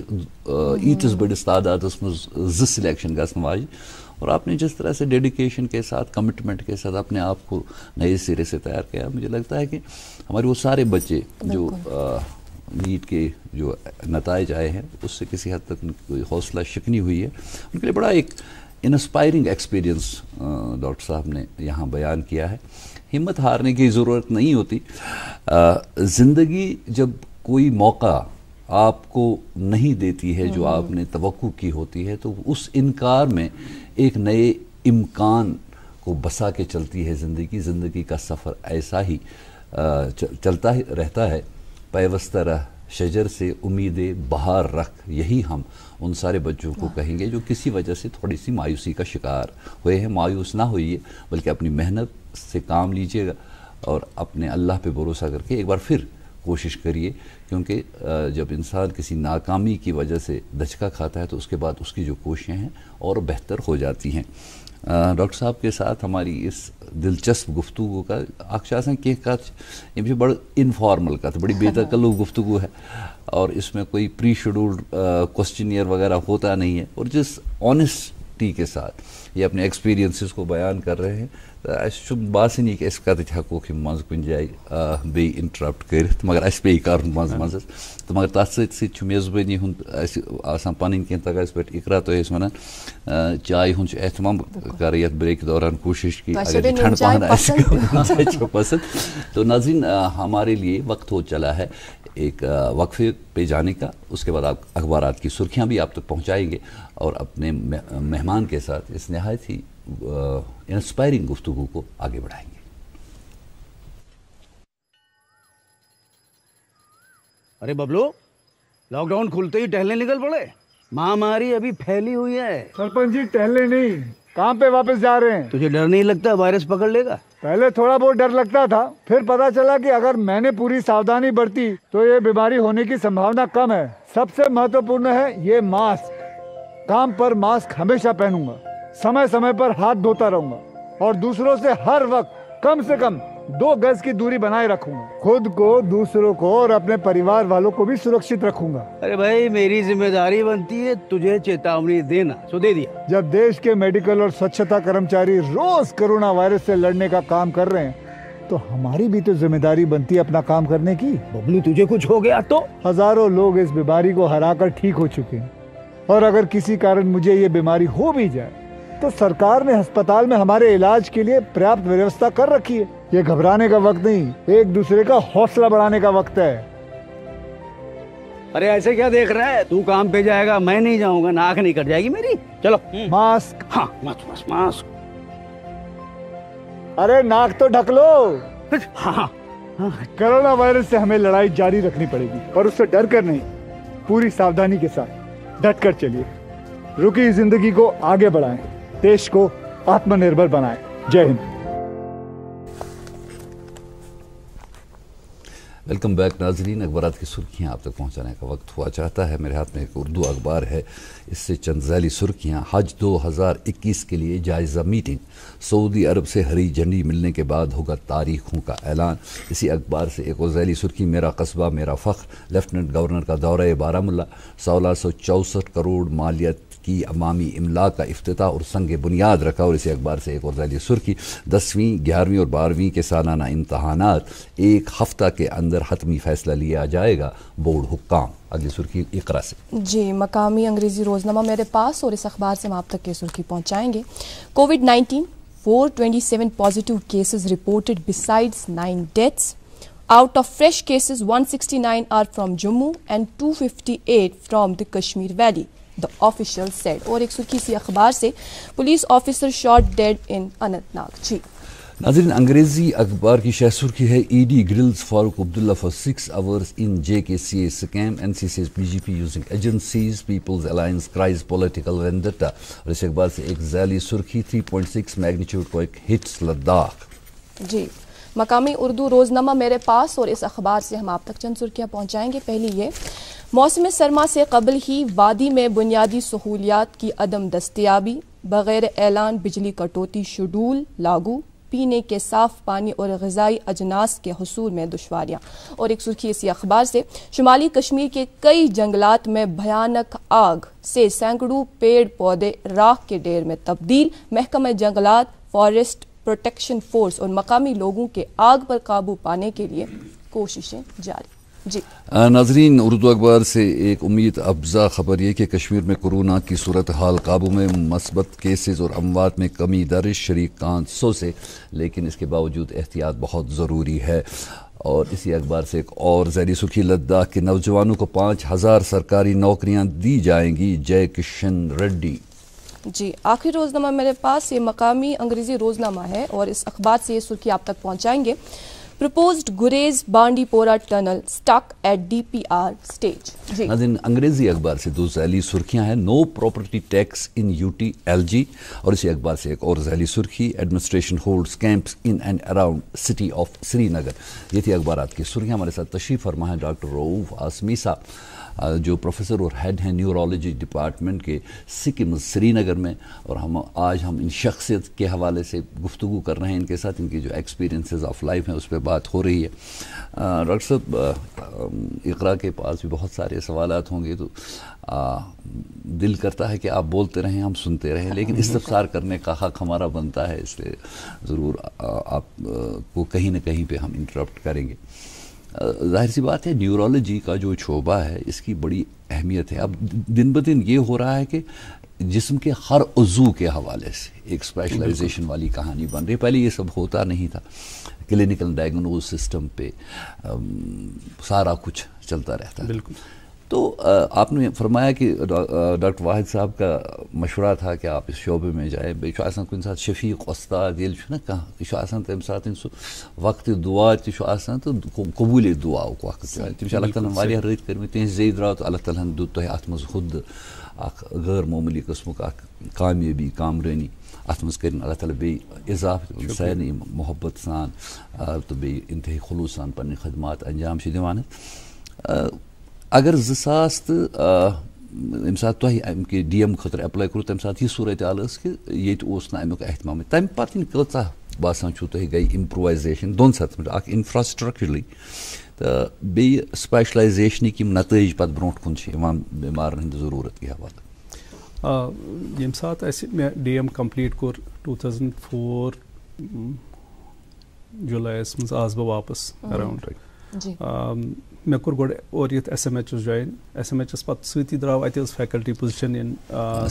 ییٖتِس بٔڑِس تعدادَس منٛز زٕ और आपने जिस तरह से डेडिकेशन के साथ कमिटमेंट के साथ अपने आप को नए सिरे से तैयार किया मुझे लगता है कि हमारे वो सारे बच्चे जो नीट के जो नतज आए हैं उससे किसी हद तक कोई हौसला शिकनी हुई है उनके लिए बड़ा एक इंस्पायरिंग एक्सपीरियंस डॉक्टर साहब ने यहाँ बयान किया है हिम्मत हारने की ज़रूरत नहीं होती ज़िंदगी जब कोई मौका आपको नहीं देती है जो हम्म। आपने तो की होती है तो उस इनकार में एक नए इम्कान को बसा के चलती है ज़िंदगी ज़िंदगी का सफ़र ऐसा ही चलता ही रहता है पैवस्तर शजर से उम्मीदें बाहर रख यही हम उन सारे बच्चों को कहेंगे जो किसी वजह से थोड़ी सी मायूसी का शिकार हुए हैं मायूस ना होइए बल्कि अपनी मेहनत से काम लीजिएगा और अपने अल्लाह पे भरोसा करके एक बार फिर कोशिश करिए क्योंकि जब इंसान किसी नाकामी की वजह से धचका खाता है तो उसके बाद उसकी जो कोशिशें हैं और बेहतर हो जाती हैं डॉक्टर साहब के साथ हमारी इस दिलचस्प गुफ्तु का हैं कि का ये भी बड़ा इनफॉर्मल का था बड़ी बेतकल्लु गुफ्तु है और इसमें कोई प्री शेड्यूल्ड क्वेश्चनियर वगैरह होता नहीं है और जिस ऑनेस्टी के साथ ये अपने एक्सपीरियंसेस को बयान कर रहे हैं अच्छ बासन यह कि कतट हेको मज कु बे इंटरप्ट कर मगर अस पे कर मज मज तो मगर तथ सत्य मेजबानी हूँ पीन कह तक पे इकरा तुम वन चाय हूँ एहतमाम कर ये ब्रेक दौरान कोशिश की अगर ठंड पहन पसंद तो नजीन हमारे लिए वक्त हो चला है एक वक्फे पे जाने का उसके बाद आप अखबार की सुर्खियाँ भी आप तक पहुँचाएंगे और अपने मेहमान के साथ इस नहायत ही इंस्पायरिंग गुफ्तु को आगे बढ़ाएंगे अरे बबलू लॉकडाउन खुलते ही टहलने निकल पड़े महामारी अभी फैली हुई है सरपंच जी टहलने नहीं काम पे वापस जा रहे हैं तुझे डर नहीं लगता वायरस पकड़ लेगा पहले थोड़ा बहुत डर लगता था फिर पता चला कि अगर मैंने पूरी सावधानी बरती तो ये बीमारी होने की संभावना कम है सबसे महत्वपूर्ण है ये मास्क काम पर मास्क हमेशा पहनूंगा समय समय पर हाथ धोता रहूंगा और दूसरों से हर वक्त कम से कम दो गज की दूरी बनाए रखूंगा खुद को दूसरों को और अपने परिवार वालों को भी सुरक्षित रखूंगा अरे भाई मेरी जिम्मेदारी बनती है तुझे चेतावनी देना तो दे दिया जब देश के मेडिकल और स्वच्छता कर्मचारी रोज कोरोना वायरस से लड़ने का काम कर रहे हैं तो हमारी भी तो जिम्मेदारी बनती है अपना काम करने की बबलू तुझे कुछ हो गया तो हजारों लोग इस बीमारी को हरा ठीक हो चुके हैं और अगर किसी कारण मुझे ये बीमारी हो भी जाए तो सरकार ने अस्पताल में हमारे इलाज के लिए पर्याप्त व्यवस्था कर रखी है ये घबराने का वक्त नहीं एक दूसरे का हौसला बढ़ाने का वक्त है अरे ऐसे क्या देख रहा है तू काम पे जाएगा मैं नहीं जाऊंगा नाक नहीं कट जाएगी मेरी चलो हम्म। मास्क हाँ मास्क मास्क मास्क अरे नाक तो ढक लो हाँ, हाँ। कोरोना वायरस से हमें लड़ाई जारी रखनी पड़ेगी पर उससे डर कर नहीं पूरी सावधानी के साथ डट कर चलिए रुकी जिंदगी को आगे बढ़ाएं देश को आत्मनिर्भर बनाए जय हिंद वेलकम बैक नाजरीन अखबार की सुर्खियाँ आप तक पहुँचाने का वक्त हुआ चाहता है मेरे हाथ में एक उर्दू अखबार है इससे चंद जैली सुर्खियाँ हज 2021 के लिए जायज़ा मीटिंग सऊदी अरब से हरी झंडी मिलने के बाद होगा तारीखों का ऐलान इसी अखबार से एक और जैली सुर्खी मेरा कस्बा मेरा फ़ख्र लेफ्टिनेंट गवर्नर का दौरा बारामूला सोलह सौ चौंसठ करोड़ मालियत की अवामी इमला का अफ्ताह और संग बुनियाद रखा और इसे अखबार से एक और ज़ैली सुर्खी दसवीं ग्यारहवीं और बारहवीं के सालाना इम्तहानात एक हफ्ता के अंदर हतमी फैसला लिया जाएगा बोर्ड हुक्म अगली सुर्खी इकरा से जी मकामी अंग्रेज़ी रोजनामा मेरे पास और इस अखबार से हम आप तक ये सुर्खी पहुँचाएंगे Covid nineteen 427 positive cases reported besides nine deaths Out of fresh cases, 169 are from Jammu and 258 from the Kashmir Valley, the official said. और एक सुर्खी सी अखबार से police officer shot dead in Anantnag जी नाजरीन अंग्रेजी अखबार की शह सुर्खी है ED grills Farooq Abdullah for six hours in J K C A scam N C C BJP using agencies people's alliance cries political vendetta और इस अखबार से एक जैली सुर्खी थ्री मकामी उर्दू रोज़नामा मेरे पास और इस अखबार से हम आप तक चंद सुर्खियाँ पहुँचाएंगे पहली ये मौसम सरमा से कबल ही वादी में बुनियादी सहूलियात की अदम दस्तियाबी बग़ैर ऐलान बिजली कटौती शेडूल लागू पीने के साफ पानी और गजाई अजनास के हसूल में दुशवारियां और एक सुर्खी इसी अखबार से शुमाली कश्मीर के कई जंगलात में भयानक आग से सैकड़ों पेड़ पौधे राख के डेर में तब्दील महकमे जंगलात फॉरेस्ट प्रोटेक्शन फोर्स और मकामी लोगों के आग पर काबू पाने के लिए कोशिशें जारी जी नाजरीन उर्दू अखबार से एक उम्मीद अफजा खबर यह कि कश्मीर में कोरोना की सूरत हाल काबू में मस्बत केसेस और अमवात में कमी दर्ज शरीक पाँच सौ से लेकिन इसके बावजूद एहतियात बहुत ज़रूरी है और इसी अखबार से एक और जहरी सुखी लद्दाख के नौजवानों को पाँच हज़ार सरकारी नौकरियाँ दी जाएंगी जय किशन रेड्डी जी आखिरी रोज़नामा मेरे पास ये मकामी अंग्रेज़ी रोज़नामा है और इस अखबार से ये सुर्खी आप तक पहुँचाएंगे proposed Gurez Bandipora tunnel stuck at DPR stage जी अंग्रेजी अखबार से दो जैली सुर्खियां हैं no property tax in UT और इसी अखबार से एक और जैली सुर्खी administration holds camps in and around city of Srinagar ये थी अखबार की सुर्खियां हमारे साथ तशरीफ फरमा है डॉक्टर रऊफ आसमी साहब जो प्रोफेसर और हेड हैं न्यूरोलॉजी डिपार्टमेंट के सिक्किम श्रीनगर में और हम आज हम इन शख्सियत के हवाले से गुफ्तु कर रहे हैं इनके साथ इनकी जो एक्सपीरियंसेस ऑफ लाइफ हैं उस पर बात हो रही है डॉक्टर साहब इकरा के पास भी बहुत सारे सवाल होंगे तो आ, दिल करता है कि आप बोलते रहें हम सुनते रहें लेकिन हाँ, इस्तफसार करने का हक हमारा बनता है इसलिए ज़रूर आप को कहीं ना कहीं पर हम इंटरप्ट करेंगे जाहिर सी बात है न्यूरोलॉजी का जो शोबा है इसकी बड़ी अहमियत है अब दिन ब दिन ये हो रहा है कि जिसम के हर उज़ू के हवाले से एक स्पेशलाइजेशन वाली कहानी बन रही है पहले ये सब होता नहीं था क्लिनिकल डायग्नोज सिस्टम पे आ, सारा कुछ चलता रहता है बिल्कुल तो आपने फरमाया कि डॉक्टर वाहिद साहब का मशवरा था कि आप इस शोबे में जाएँ बेचुआसन आसान कुन साथ शफीक उस्ताद ये ना कह आसान तम तो साथ वक्त दुआ आसान तो कबूल दुआ वक्त तम अल्लाह तालन वाली रत कर्म तिज जद रात अल्लाह तालन दुत तुम अत खुद अर मामूली कस्मुक अख कामयाबी कामरानी अत मज कर अल्लाह ताली बे इजाफ सारे मोहब्बत सान तो बे इंतहाई खलूस सान पे खदमात अंजाम दिवान اگر زٕ ساس تہٕ ییٚمہِ ساتہٕ تۄہہِ اَمہِ کہِ ڈی ایم خٲطرٕ ایٚپلاے کوٚر تَمہِ ساتہٕ یہِ صوٗرت حال ٲس کہِ ییٚتہِ اوس نہٕ اَمیُک احتِمام تَمہِ پَتہٕ کۭژاہ باسان چھُو تۄہہِ گٔے اِمپرٛووایزیشن دۄن ساتَن پٮ۪ٹھ اَکھ اِنفرٛاسٹرٛکچرلی تہٕ بیٚیہِ سٕپیشلایزیشنٕکۍ یِم نتٲیج پَتہٕ برونٛٹھ کُن چھِ یِوان بٮ۪مارَن ہٕنٛدِ ضروٗرت کہِ حوالہٕ ییٚمہِ ساتہٕ اَسہِ مےٚ ڈی ایم کَمپٕلیٖٹ کوٚر ٹوٗ تھاوزَنڈ فور جُلایَس منٛز آس بہٕ واپَس اٮ۪راوُنٛڈ مےٚ کوٚر گۄڈٕ اورٕ یِتھ S M H S join S M H S پَتہٕ سۭتی درٛاو اَتہِ ٲس faculty position in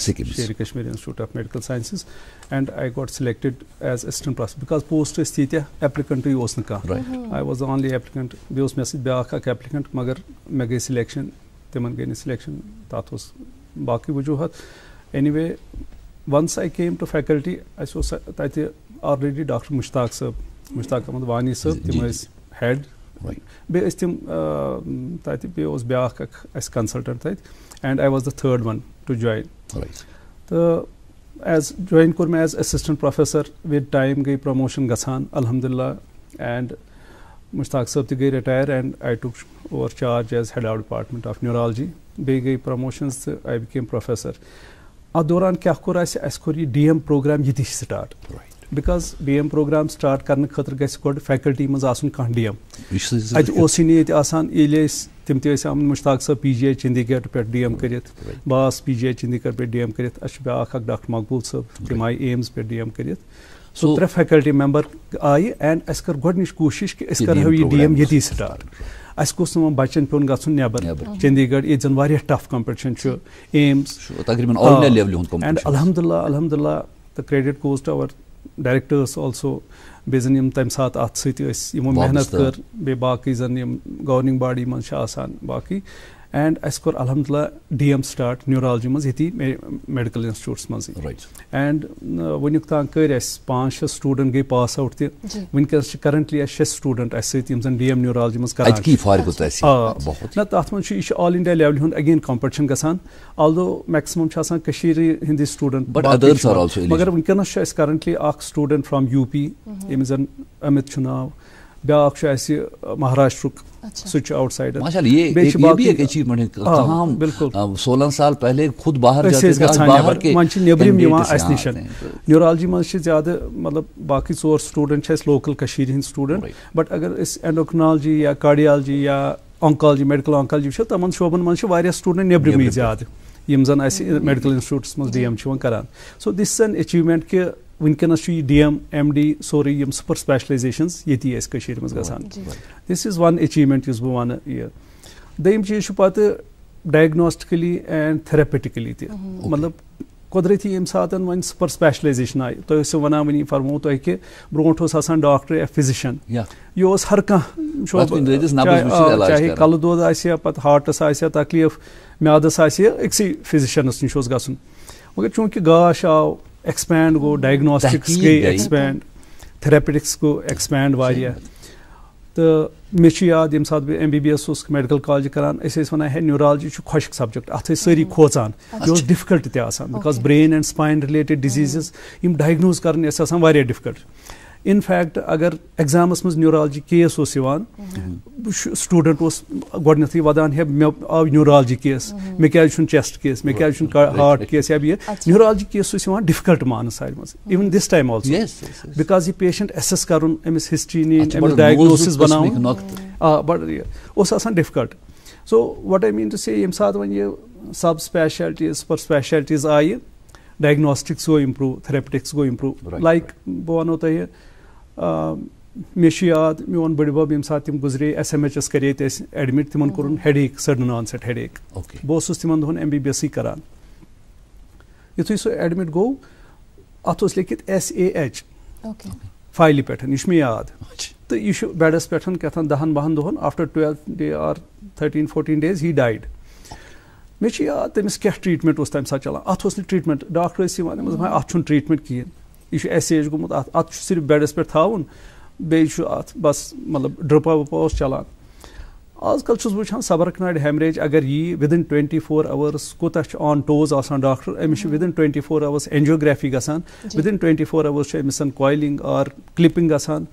Sher-e Kashmir institute of medical sciences and I got selected as assistant professor because post ٲسۍ تیٖتیاہ ایپلِکَنٹٕے اوس نہٕ کانٛہہ آی واز آنلی ایپلِکَنٹ بیٚیہِ اوس مےٚ سۭتۍ بیٛاکھ اَکھ ایپلِکَنٹ مگر مےٚ گٔے سِلیکشَن تِمَن گٔے نہٕ سِلیکشَن تَتھ اوس باقٕے وجوٗہات اینی وے وَنٕس آی کیم ٹُو فیکَلٹی اَسہِ اوس تَتہِ آلریڈی ڈاکٹر مُشتاق صٲب مُشتاق احمد وانی صٲب تِم ٲسۍ head Right. Be tim tati be was biakh ak as consultant tait and I was the third one to join. Right. The as join kur as assistant professor with time gayi promotion gasan alhamdulillah and Mushtaq साहब तो गई retire and I took over charge as head of department of neurology बे गई प्रमोशंस तो आई बिकेम प्रोफेसर अत दौरान क्या कोर अस कोर यह डी एम प्रोग्राम ये start because B M program start कर खतर गो फैकल्टी मं कह डी एम अत ये तम तम मुश्ताक साहब पी जी एच चंडीगढ़ पे डी एम कर बास पी जी एच चंडीगढ़ पे डी एम कर डॉक्टर मकबूल सब तम आई एम्स पे डी एम कर सो त्रे फैकल्टी मेम्बर आये एंड अस कर गोच कोशिश कि करो यह डी एम ये स्टार्ट अस गोस ना बचन पे गुन नबर चंडीगढ़ ये जन वह टफ कम्पटिशन एम्स एंड अलहमदिल्ला अलहमदिल्ला credit goes to our director ٲس آلسو بیٚیہِ زَن یِم تَمہِ ساتہٕ اَتھ سۭتۍ ٲسۍ یِمو محنت کٔر بیٚیہِ باقٕے زَن یِم گورنِنٛگ باڈی منٛز چھِ آسان باقٕے एंड अलहमद ला डी एम स्टार्ट न्यूरोजी मे मेडिकल इंस्टिट्यूट मे एंड वनुक तान कर पांच शे स्टूडेंट गई पास आउट त वस करंटली शे स्टूडेंट जन डी एम न्यूरोजी मत मे आल इंडिया लेवल हूँ अगेन कॉम्पटिशन गलदो मैक्सिमम हिंदी स्टूडेंट मगर वनस currently student from U P ये अमित ना ब्याा महाराष्ट्र अच्छा। स्विच आउटसाइडर हाँ, बिल्कुल 16 साल पहले खुद बाहर जाते थे तो- ज्यादा मतलब बाकी सोर स्टूडेंट लोकल कशीर हिंद स्टूडेंट बट अगर इस एंडोक्रिनोलॉजी या कार्डियोलॉजी या ऑन्कोलॉजी मेडिकल ऑन्कोलॉजी छ तमन शोबन मान छी स्टूडेंट नेबरिम ज्यादा यम जन अस मेडिकल इंस्टीट्यूट्स डी एम छ सो दिस एन अचीवमेंट के वनकस डी एम एम डी सोरे यम सुपर स्पेशलाइजेशन ये मजान दिस इज वन अचीवमेंट इस बहु वन ये दम चीज पत् डायग्नोस्टिकली एंड थेरापटिकली त मतलब कुदरती ये सात वन सुपर स्पेशलाइजेशन आई तुम तो वन वन फरमो तुम कि ब्रोह डॉक्टर या फिजिशन यह हर चाहे कल दोद आ पत् आ तकलीफ म्यादस आकसी फिजिशनस नश ग मगर चूंकि गाश आव एक्सपैंड गयो डायग्नोस्टिक्स गई एक्सपैंड थेरेपेटिक्स गो एक्सपैंड वारिया तो मे याद ये सात एम बी बी एस उस मेडिकल कॉलेज करान अस वन है न्यूरोलॉजी खुश सब्जेक्ट अत सारी खोचान यह डिफिकल्ट तक because brain and spine related diseases diagnose कर डिफिकल्ट इन फैक्ट अगर एग्जामस मज न्यूरोलॉजी केस उस स्टूडेंट उस गोडनथी वदान है मे आव न्यूरोलॉजी केस मे क्या चेस्ट केस मे क्या हार्ट केस या ये न्यूरोलॉजी केस उस डिफिकल्ट मान सारे मज even this time also because ये पेशेंट एसेस कर अमिस हिस्ट्री नीन अमिस डायग्नोसिस बनाउन difficult so what I mean to say वन ये सब स्पेशलिटीज सुपर स्पेशलटीज आई डायग्नोस्टिक्स गो इम्प्रूव थेरेपिटिक्स गो इम्प्रूव लाइक बह वो तुम मे याद मोन बड़ बब ये सात गुजरे एस एम एच एस करे एडमिट तिम कोर headache sudden onset headache बहुत तिम दोहन एम बी बी एस करान यु सह एडमिट गो अत लिखित एस एच फाइल पे यह याद तो यह बेडस पे कथान दहन बहन दोहन after twelve day or thirteen fourteen days he died मे याद तमिस क्या ट्रीटमेंट उस तमें सात चलान अत ट्रीटमेंट डॉक्टर दपान अत ट्रीटमेंट कहें یہِ چھُ ایسیج گوٚمُت اَتھ اَتھ چھُ صرف بٮ۪ڈَس پٮ۪ٹھ تھاوُن بیٚیہِ چھُ اَتھ بَس مطلب ڈرٛپا وٕپا اوس چَلان آز کَل چھُس بہٕ وٕچھان سَبرَکناڈِ ہیمریج اگر یی وِدِن ٹُوَنٹی فور اَوٲرٕس کوٗتاہ چھُ آن ٹوز آسان ڈاکٹر أمِس چھُ within twenty four hours angiography گژھان وِدِن ٹُوَنٹی فور اَوٲرٕس چھُ أمِس کۄیلِنٛگ آر کِلِپِنٛگ گژھان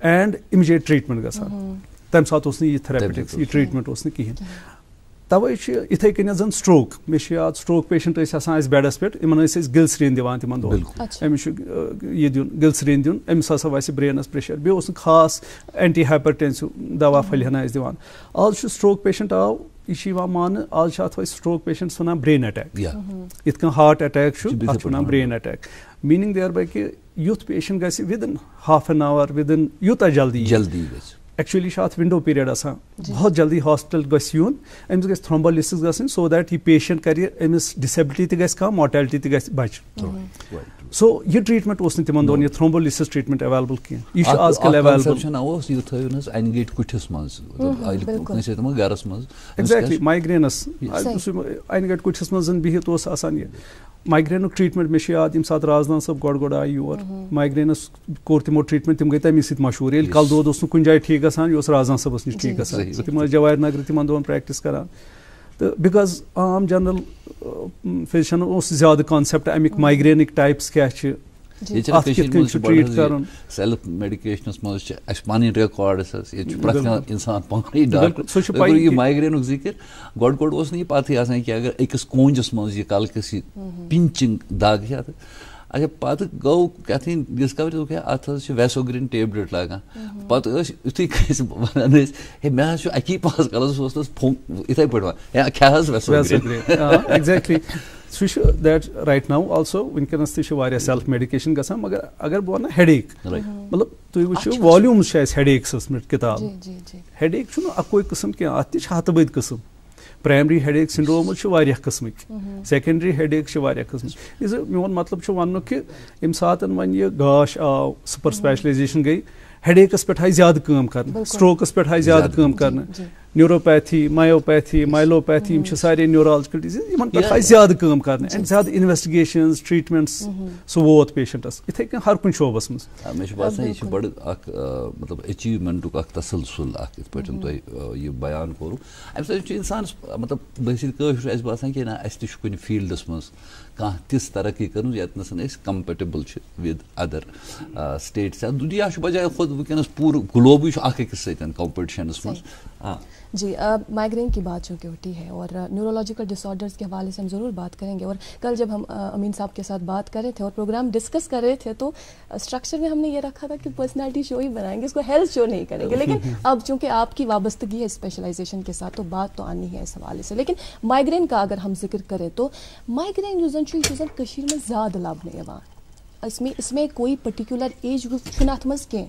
اینڈ اِمِجیٹ ٹرٛیٖٹمٮ۪نٛٹ گژھان تَمہِ ساتہٕ اوس نہٕ یہِ تھرپیٹِکس یہِ ٹرٛیٖٹمٮ۪نٛٹ اوس نہٕ کِہیٖنۍ तवे इथे कने जन स्ट्रोक मे याद स्ट्रोक पेशेंट आज बेडस पे गिलसरीन दिवान तिम दिल अमिश दिन गिलसरीन हा वह ब्रेनस प्रेशर बेस खास एंटी हाइपर टेंसिव दवा फल हन दिवान आज स्ट्रोक पेशेंट आव यह मान आज अत स्ट्रोक पेशेंट वन ब्रेन अटैक इत हार्ट अटैक वनान ब्रेन अटैक मीनिंग दे बाई कि युद्ध पेशेंट गिदिन हाफ एन आवर विदिन यूत जल्दी जल्दी एक्चुअली विंडो पीरियड आसान बहुत जल्दी हॉस्पिटल गुन अम्स ग्रोम्बोलिस गो दैट यह पेशेंट कर डिसबिलिटी तम मोटेलिटी तच سو یہِ ٹرٛیٖٹمٮ۪نٛٹ اوس نہٕ تِمن دۄہن یہِ تھرٛومبولِسِس ٹرٛیٖٹمٮ۪نٛٹ ایویلیبل کیٚنٛہہ یہِ چھُ آز کل ایویلیبل اوس یہِ تھٲیوُن حظ اَنہِ گٔٹۍ کُٹھِس منٛز کٲنٛسہِ تِمن گرس منٛز ایٚکزیکٹلی مایگرینس اَنہِ گٔٹۍ کُٹھِس منٛز زن بِہِتھ اوس آسان یہِ مایگرینُک ٹرٛیٖٹمٮ۪نٛٹ مےٚ چھُ یاد ییٚمہِ ساتہٕ رازدان صٲب گۄڈٕ گۄڈٕ آیہِ یور مایگرینس کوٚر تِمو ٹرٛیٖٹمٮ۪نٛٹ تِم گٔے تَمی سۭتۍ مشہوٗر ییٚلہِ کَلہٕ دود اوس نہٕ کُنہِ جایہِ ٹھیٖک گژھان یہِ اوس رازدان صٲبس نِش ٹھیٖک گژھان تِم ٲسۍ جواہر نگرٕ تِمن دۄہن پرٛٮ۪کٹِس کران तो बिकॉज आम जनरल फिजिशन ज्यादा कॉन्सेप्ट अमिक माइग्रेनिक टाइप्स क्या सेल्फ मेडिकेशन मज पानी डॉक्टर यह माइग्रेन जिक्र गोड गोड अगर अकिस कोंजस मज कल पिंचिंग दग Aja pat gau kathin discovery to kya athas chu vasogreen tablet laga. Pat uthi kaise bananes. Hey main chu aki pass kalas sostas phon itai padwa. Ya kya has vasogreen. Vasogreen. Exactly. So that right now also वुनकस तह सेल्फ मेडिकेशन ग मगर अगर बह वन हेडेक मतलब तुम वो वॉल्यूम्स हेडेक्स मे किताब हेडेक अको कम कह अत हत बद कम प्राइमरी हेडेक सिंड्रोम कस्म सेकेंडरी हेडेक कस्म मोन मतलब वन कि यम सात वन यह गाश आव सुपर स्पेशलाइजेशन गई हेडेकस पे आई ज्यादा कर स्ट्रोकस पे आई ज्यादा कर न्यूरोपैथी मायोपैथी माइलोपैथी यम सारे न्यूरोलॉजिकल डिजीज इन पे आए ज्यादा कम कर ज्यादा इन्वेस्टिगेशन ट्रीटमेंट्स सो वोत पेशेंटस इथे कह हर कुछ शोबस मज मे बसान यह बड़ मतलब अचीवमेंट तसलसल इथ पे तुम यह बयान कोर अम इंसान मतलब बसित कह बसान कि ना अस कुछ फील्डस मज कह तिस तरक्की कर यसन कंपेटेबल विद अदर स्टेट्स दुनिया बजाय खुद वुनस पूरे ग्लोब अकिस सपिटिशनस मज जी माइग्रेन की बात चूँकि उठी है और न्यूरोलॉजिकल डिसऑर्डर्स के हवाले से हम ज़रूर बात करेंगे और कल जब हम अमीन साहब के साथ बात कर रहे थे और प्रोग्राम डिस्कस कर रहे थे तो स्ट्रक्चर में हमने ये रखा था कि पर्सनैलिटी शो ही बनाएंगे इसको हेल्थ शो नहीं करेंगे लेकिन अब चूँकि आपकी वाबस्तगी है स्पेशलाइजेशन के साथ तो बात तो आनी है इस हवाले से लेकिन माइग्रेन का अगर हम जिक्र करें तो माइग्रेन यूजन यूजन कशीर में ज़्यादा लाभ नहीं हुआ इसमें इसमें कोई पर्टिकुलर एज ग्रुप चुनाथ के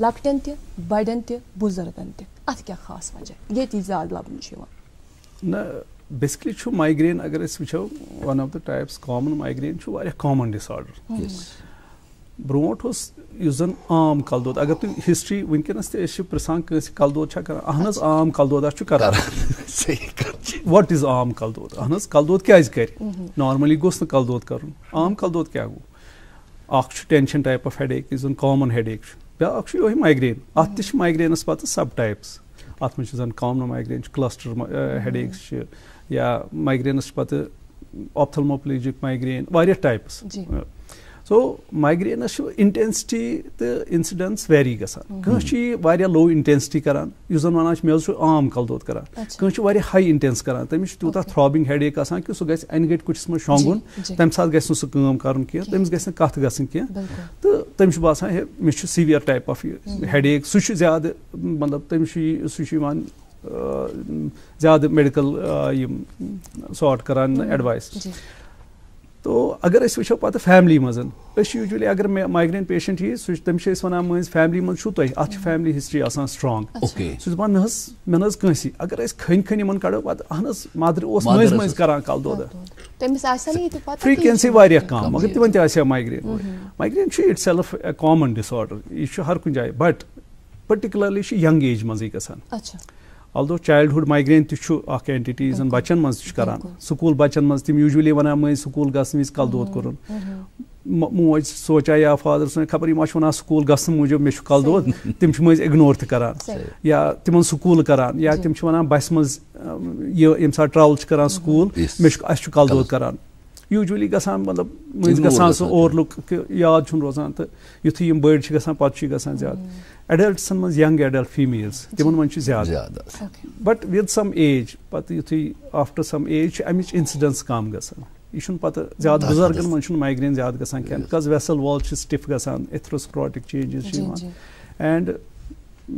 लाकटंत्य लकटन बुजुर्गंत्य ते اَتھ کیٛاہ خاص وجہ ییٚتی زیادٕ لَبنہٕ چھُ یِوان نہ بیسِکلی چھُ مایگرین اگر أسۍ وٕچھو one of the types common migraine چھُ واریاہ کامَن ڈِس آرڈَر برونٛٹھ اوس یُس زَن عام کَلہٕ دود اگر تُہۍ ہِسٹرٛی وٕنکٮ۪نَس تہِ أسۍ چھِ پِرٛژھان کٲنٛسہِ کَلہٕ دود چھا کَران اہن حظ عام کَلہٕ دودا چھُ کَران وَٹ اِز عام کَلہٕ دود اہن حظ کَلہٕ دود کیٛازِ کَرِ نارمٔلی گوٚژھ نہٕ کَلہٕ دود کَرُن عام کَلہٕ دود کیٛاہ گوٚو اَکھ چھُ ٹٮ۪نشَن ٹایپ آف ہٮ۪ڈ ایک یُس زَن کامَن ہٮ۪ڈ ایک چھُ بیٛاکھ چھُ یِہوٚے مایگرٛین اَتھ تہِ چھِ مایگرٛینَس پَتہٕ سَب ٹایپٕس اَتھ منٛز چھِ زَن کامنہٕ مایگرٛین چھُ کٕلَسٹَر ہٮ۪ڈ ایکٕس چھِ یا مایگرٛینَس چھِ پَتہٕ آپتھلموپلیجِک مایگرٛین واریاہ ٹایپٕس सो माइग्रेन इंटेंसिटी तो इंसिडेंस वेरी गांधा लो इंटेंसिटी करान जन वन मे आम कल दौद करान हाई इंटेंस कर तमें तूत थ्रॉबिंग हेड एक कि सह गट कुटिस मे शोंगुन तमें साम कर तमिस गए कत ग तो तमिश बसान हे मे severe type of headache सह ज्यादा मतलब तमिश सह ज्यादा मेडिकल सॉट कर एडवाइस तो अगर अस वो पे फैमिली मजन यूजली अगर मे माइग्रेन पेशेंट ये सह तम वन मं फैमिली मं तुह अ फैमिली हिस्ट्री आसान स्ट्रांग सह मे मे अगर खन खन इन कड़ो पे अहन मदर मज मज कर कल दौद फ्रीकेंसी वाह कम मगर तिमन तह migraine migraine itself common disorder यह हर कुछ जाए बट पर्टिकुलरली यंग एज मज ग آلدو چایلڈہُڈ مایگرین تہِ چھُ اَکھ اینٹِٹی یُس زَن بَچَن منٛز تہِ چھُ کَران سکوٗل بَچَن منٛز تِم یوٗجؤلی وَنان مٔنٛزۍ سکوٗل گژھنہٕ وِزِ کَلہٕ دود کوٚرُن موج سونٛچان یا فادر سونٛچان خبر یہِ ما چھُ وَنان سکوٗل گژھنہٕ موٗجوٗب مےٚ چھُ کَلہٕ دود تِم چھِ مٔنٛزۍ اِگنور تہِ کَران یا تِمَن سکوٗل کَران یا تِم چھِ وَنان بَسہِ منٛز یہِ ییٚمہِ ساتہٕ ٹرٛاوٕل چھِ کَران سکوٗل مےٚ چھُ اَسہِ چھُ کَلہٕ دود کَران यूजली गसान मतलब मज गसान सो याद रोजान तो युथ यम बड़ गसान पत गसान एडल्टसन मज यंग एडल्ट फीमेल्स तिमन ज्यादा बट विद सम एज पत युथ आफ्टर सम एज अमिच इंसिडेंस कम गसान यह पत ज्यादा बुजुर्गन मन माइग्रेन ज्यादा गसान क्या बिकॉज वेसल वॉल स्टिफ गसान एथ्रोस्क्रोटिक चेंजेस एंड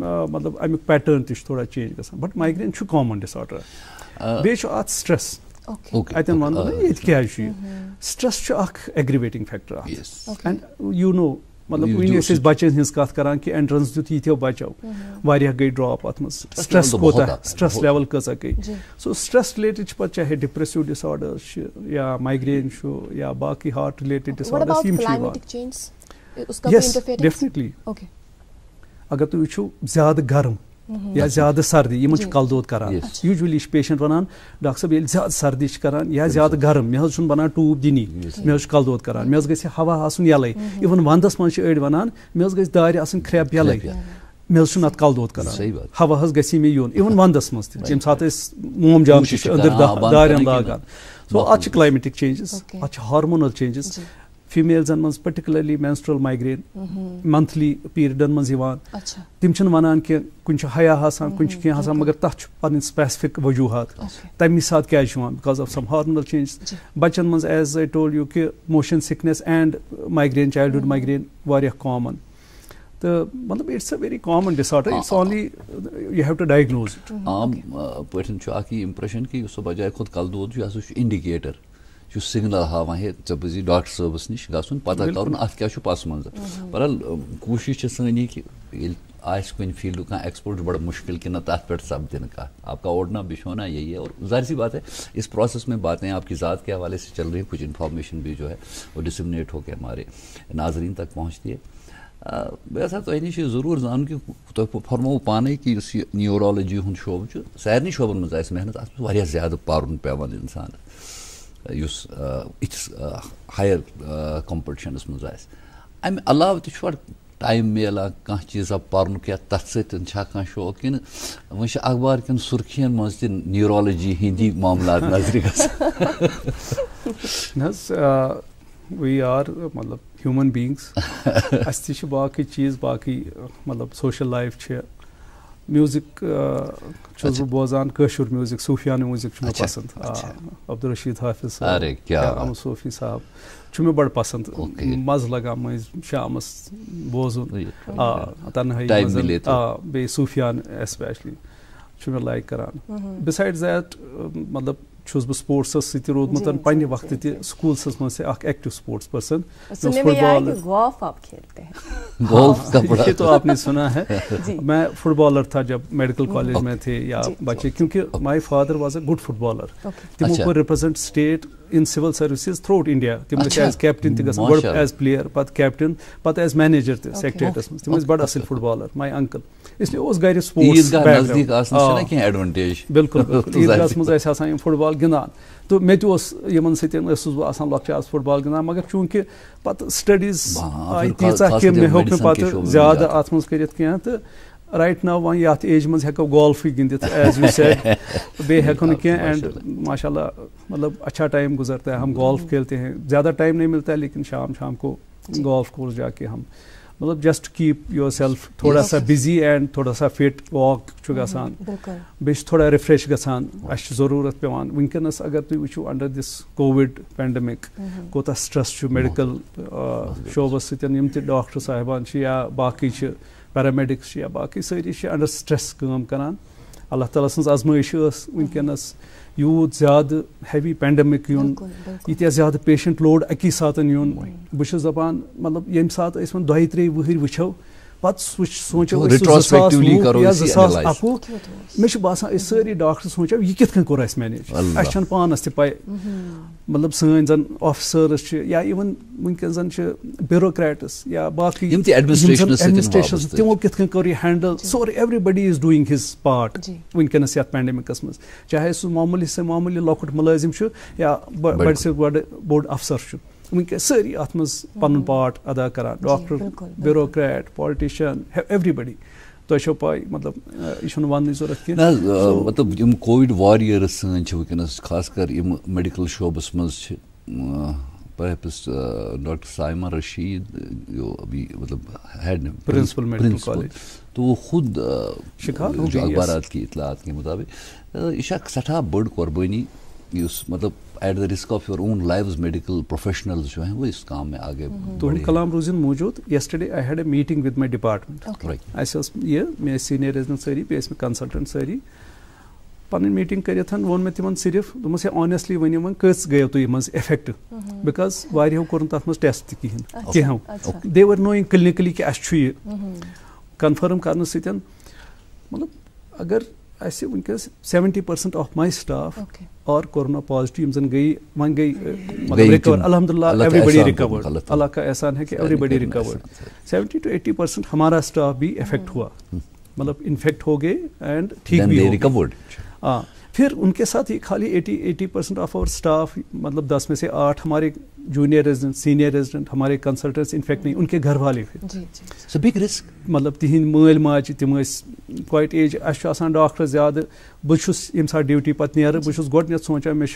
मतलब अमुक पैटर्न थोड़ा चेंज ग बट माइग्रेन कॉमन डिसऑर्डर बे स्ट्रेस اتٮ۪ن وَنو نہٕ ییٚتہِ کیٛازِ چھُ یہِ سٹرٛس چھُ اَکھ ایگرِویٹِنٛگ فیکٹر اَکھ اینٛڈ یوٗ نو مطلب وٕنۍ ٲسۍ أسۍ بَچَن ہِنٛز کَتھ کَران کہِ اٮ۪نٹرٛنس دیُت ییٖتیو بَچو واریاہ گٔے ڈرٛاپ اَتھ منٛز سٹرٛس کوتاہ سٹرٛس لیوٕل کۭژاہ گٔے سو سٹرٛس رِلیٹِڈ چھِ پَتہٕ چاہے ڈِپرٛٮ۪سِو ڈِسآرڈٲرٕس چھِ یا مایگرٛین چھُ یا باقٕے ہاٹ رِلیٹِڈ ڈِسآرڈٲرٕس یِم چھِ یِوان یَس ڈیفنِٹلی اگر تُہۍ وٕچھِو زیادٕ گرم या ज्यादा सर्दी यम कलदोद कर यूजली पेशेंट वन डाक्टर साहब ये ज्यादा सर्दी करान या ज्यादा गर्म मे बनान टूब दिनी मे कलदोद करान मे गि हवा आसन यलै इवन वंदस मज अड़ वनान मे गि दार आसन ख्रेप यलै मे अत कलदोद करान हवा गि मे यून इवन वंदस मज तम सात मोम जाम अंदर दारन लागान सो अत क्लाइमेटिक चेंजेस अत हार्मोनल चेंजेस फीमेलजन मज पटिकुलरली मेन्स्ट्रल माइग्रेन मंथली पीरियडन मज तम वनान कि कुछ हया आसान कुछ कह मगर तथा पे स्पेसिफिक वजूहत तमी सात क्या because of some hormonal change बच्चन मज एज आई टोल यू कि motion sickness and migraine childhood migraine वाह कॉमन तो मतलब it's a very common disorder it's only you have to diagnose आम पर्सन चाकी इंप्रेशन कि सो बजाय खुद कल दूध यह इंडिकेटर यह सिग्नल हावान हे ऐ डॉक्टर सबस नश ग पता कर अत क्या पस मज बहरहाल कोशिश सी कि कन फील्ड कह एक्सपर्ट बड़ा मुश्किल कि ना तथ पे सब दिन आपका ओढ़ना बिछोना यही है और जाहिर सी बात है इस प्रोसेस में बातें आपकी ज़ात के हवाले से चल रही है कुछ इन्फॉर्मेशन भी जो है वो डिसमिनेट होकर हमारे नाजरीन तक पहुँचती है बसा तह नश जरूर जान कि तुम फरमो पान कि न्यूरोलॉजी हूँ शोब सारे शोबन मज मेहनत अत ज्यादा पार पे इंसान یُس یِتھِس ہایر کَمپِٹِشَنَس منٛز آسہِ اَمہِ علاوٕ تہِ چھُ ٹایم میلان کانٛہہ چیٖزا پَرنُک یا تَتھ سۭتۍ چھا کانٛہہ شوق کِنہٕ وۄنۍ چھِ اخبار کٮ۪ن سُرخِیَن منٛز تہِ نیٖرالجی ہِنٛدی معاملات نظرِ گژھان نہ حظ وی آر مطلب ہیوٗمَن بیٖنٛگٕس اَسہِ تہِ چھِ باقٕے چیٖز باقٕے مطلب سوشَل لایف چھِ म्यूजिक अच्छा। बोजान कशुर म्यूजिक सूफियान म्यूजिक मे पसंद अच्छा। अब्दुल रशीद हाफिज साहब सूफी साहब मे बड़ पसंद मज लगान मज शाम बोजन तनहाई सूफियान एस्पेशली मे लाइक करान बिसाइड दैट मतलब چھُس بہٕ سپورٹسَس سۭتۍ روٗدمُت پنٛنہِ وقتہٕ تہِ سکوٗلسَس منٛز اکھ ایکٹِو سپورٹس پٔرسن ये तो आपने सुना है मैं फुटबॉलर था जब मेडिकल कॉलेज में थे या बच्चे क्योंकि my father was a good footballer तिमो को represent state in civil services throughout India तम as captain third as player पत कैप्टन पत एज मैनेजर तेक्ट्रेटस तम बड़ असल फुट बॉलर माई अंकल इसलिए उस गि स्पोर्ट्स बिल्कुल ईदगाह फुट बॉल गिंदान तो मे तमन सत्यूस बहुत लक्ष्य फुट बॉल गिंदा मगर चूंकि पत आई तीचा कि मे हूं पे ज्यादा अत मे कह राइट ना وۄنۍ یَتھ ایجہِ منٛز ہٮ۪کو گولفٕے گِنٛدِتھ ایز یوٗ سیٹ بیٚیہِ ہٮ۪کو نہٕ کینٛہہ اینڈ ماشاء اللہ مطلب اچھا ٹایم گُزرتا ہے ہم گولف کھیلتے ہیں टाइम नहीं मिलता है लेकिन शाम शाम को गोल्फ कोर्स जाके हम मतलब जस्ट कीप योर सेल्फ थोड़ा सा बिजी एंड थोड़ा सा फिट वॉक गसान बेस थोड़ा रिफ्रेश ग अस जरूरत पे वनकस अगर तुम वो अंडर दिस कोविड पेंडमिक कोता स्ट्रस मेडिकल शोबस सम डॉक्टर साहबान या बाकी پیرامیڈِکٕس چھِ یا باقٕے سٲری چھِ اَنڈَر سٹرٛٮ۪س کٲم کَران اللہ تعالیٰ سٕنٛز آزمٲیش ٲس وٕنکٮ۪نَس یوٗت زیادٕ ہیوی پینڈَمِک یُن ییٖتیٛاہ زیادٕ پیشَنٹ لوڈ اَکی ساتَن یُن بہٕ چھُس دَپان مطلب ییٚمہِ ساتہٕ أسۍ وۄنۍ دۄیہِ ترٛیٚیہِ ؤہٕرۍ وٕچھو پتہٕ سُہ سونٛچو أسۍ زٕ ساس وُہ یا زٕ ساس اَکوُہ مےٚ چھُ باسان أسۍ سٲری ڈاکٹر سونٛچو یہِ کِتھ کٔنۍ کوٚر اَسہِ مٮ۪نیج اَسہِ چھَنہٕ پانَس تہِ پَے مطلب سٲنۍ زَن آفِسٲرٕس چھِ یا اِوٕن وٕنکٮ۪ن زَن چھِ بیوٗروکریٹٕس یا باقٕے یِم تہِ ایڈمِنسٹریشنَس تِمو کِتھ کٔنۍ کوٚر یہِ ہینٛڈٕل سورُے ایوریبڈی اِز ڈوٗیِنٛگ ہِز پاٹ وٕنکٮ۪نَس یَتھ پینڈیمِکَس منٛز چاہے سُہ معموٗلی سے معموٗلی لۄکُٹ مُلٲزِم چھُ یا بَڑِ سے بَڑٕ بوٚڑ اَفسَر چھُ वनक सारी अत मन पार्ट अदा कर डॉक्टर ब्यूरोक्रेट पॉलिटिशन एवरीबडी तुम तो पाई मतलब यह वन जरूरत कह मतलब कोविड वारियर्स सनस खासकर यम मेडिकल शोबस मज perhaps uh, Dr. जो अभी मतलब हेड प्रिंसिपल मेडिकल तो वो खुद जो अखबार की इतलात के मुताबिक यह सठा बड़ कुरबानी उस मतलब at the risk of your own live medical professional जो हैं वो इस काम में आगे हम्म। तो कलाम रोजिन मौजूद yesterday I had a meeting with my department right अस ये मे सीनियर रेजिडेंट सारी बेस मे कंसल्टेंट सारी पनी मीटिंग कर मे तिम सिर्फ दोपस हे ऑनेस्टली वन कस गए तुम इन इफेक्ट बिकॉज वह कोर तथा मज ट कहें कहो दे वर नो इन क्लिनिकली कि अस कन्फर्म कर सब अगर अस वस seventy percent of my staff और कोरोना पॉजिटिव यम जन गई वन गई uh, मतलब रिकवर अलहमदिल्ला एवरीबडी रिकवर्ड अल्लाह का एहसान है कि everybody recovered seventy to eighty percent हमारा स्टाफ भी इफेक्ट हम्म। हुआ हम्म। मतलब इन्फेक्ट हो गए एंड ठीक भी रिकवर्ड हाँ फिर उनके साथ ही खाली eighty eighty percent of our staff मतलब दस में से आठ हमारे जूनियर रेजिडेंट सीनियर रेजिडेंट हमारे कंसल्टेंट्स इनफेक्ट नहीं हम्म। उनके घर वाले फिर सो बिग रिस्क मतलब तिहद मल माज तम क्वाइट एज असान डॉक्टर ज्यादा बहुस ये सा ड्यूटी पे न बहुस गोडन सोचा मे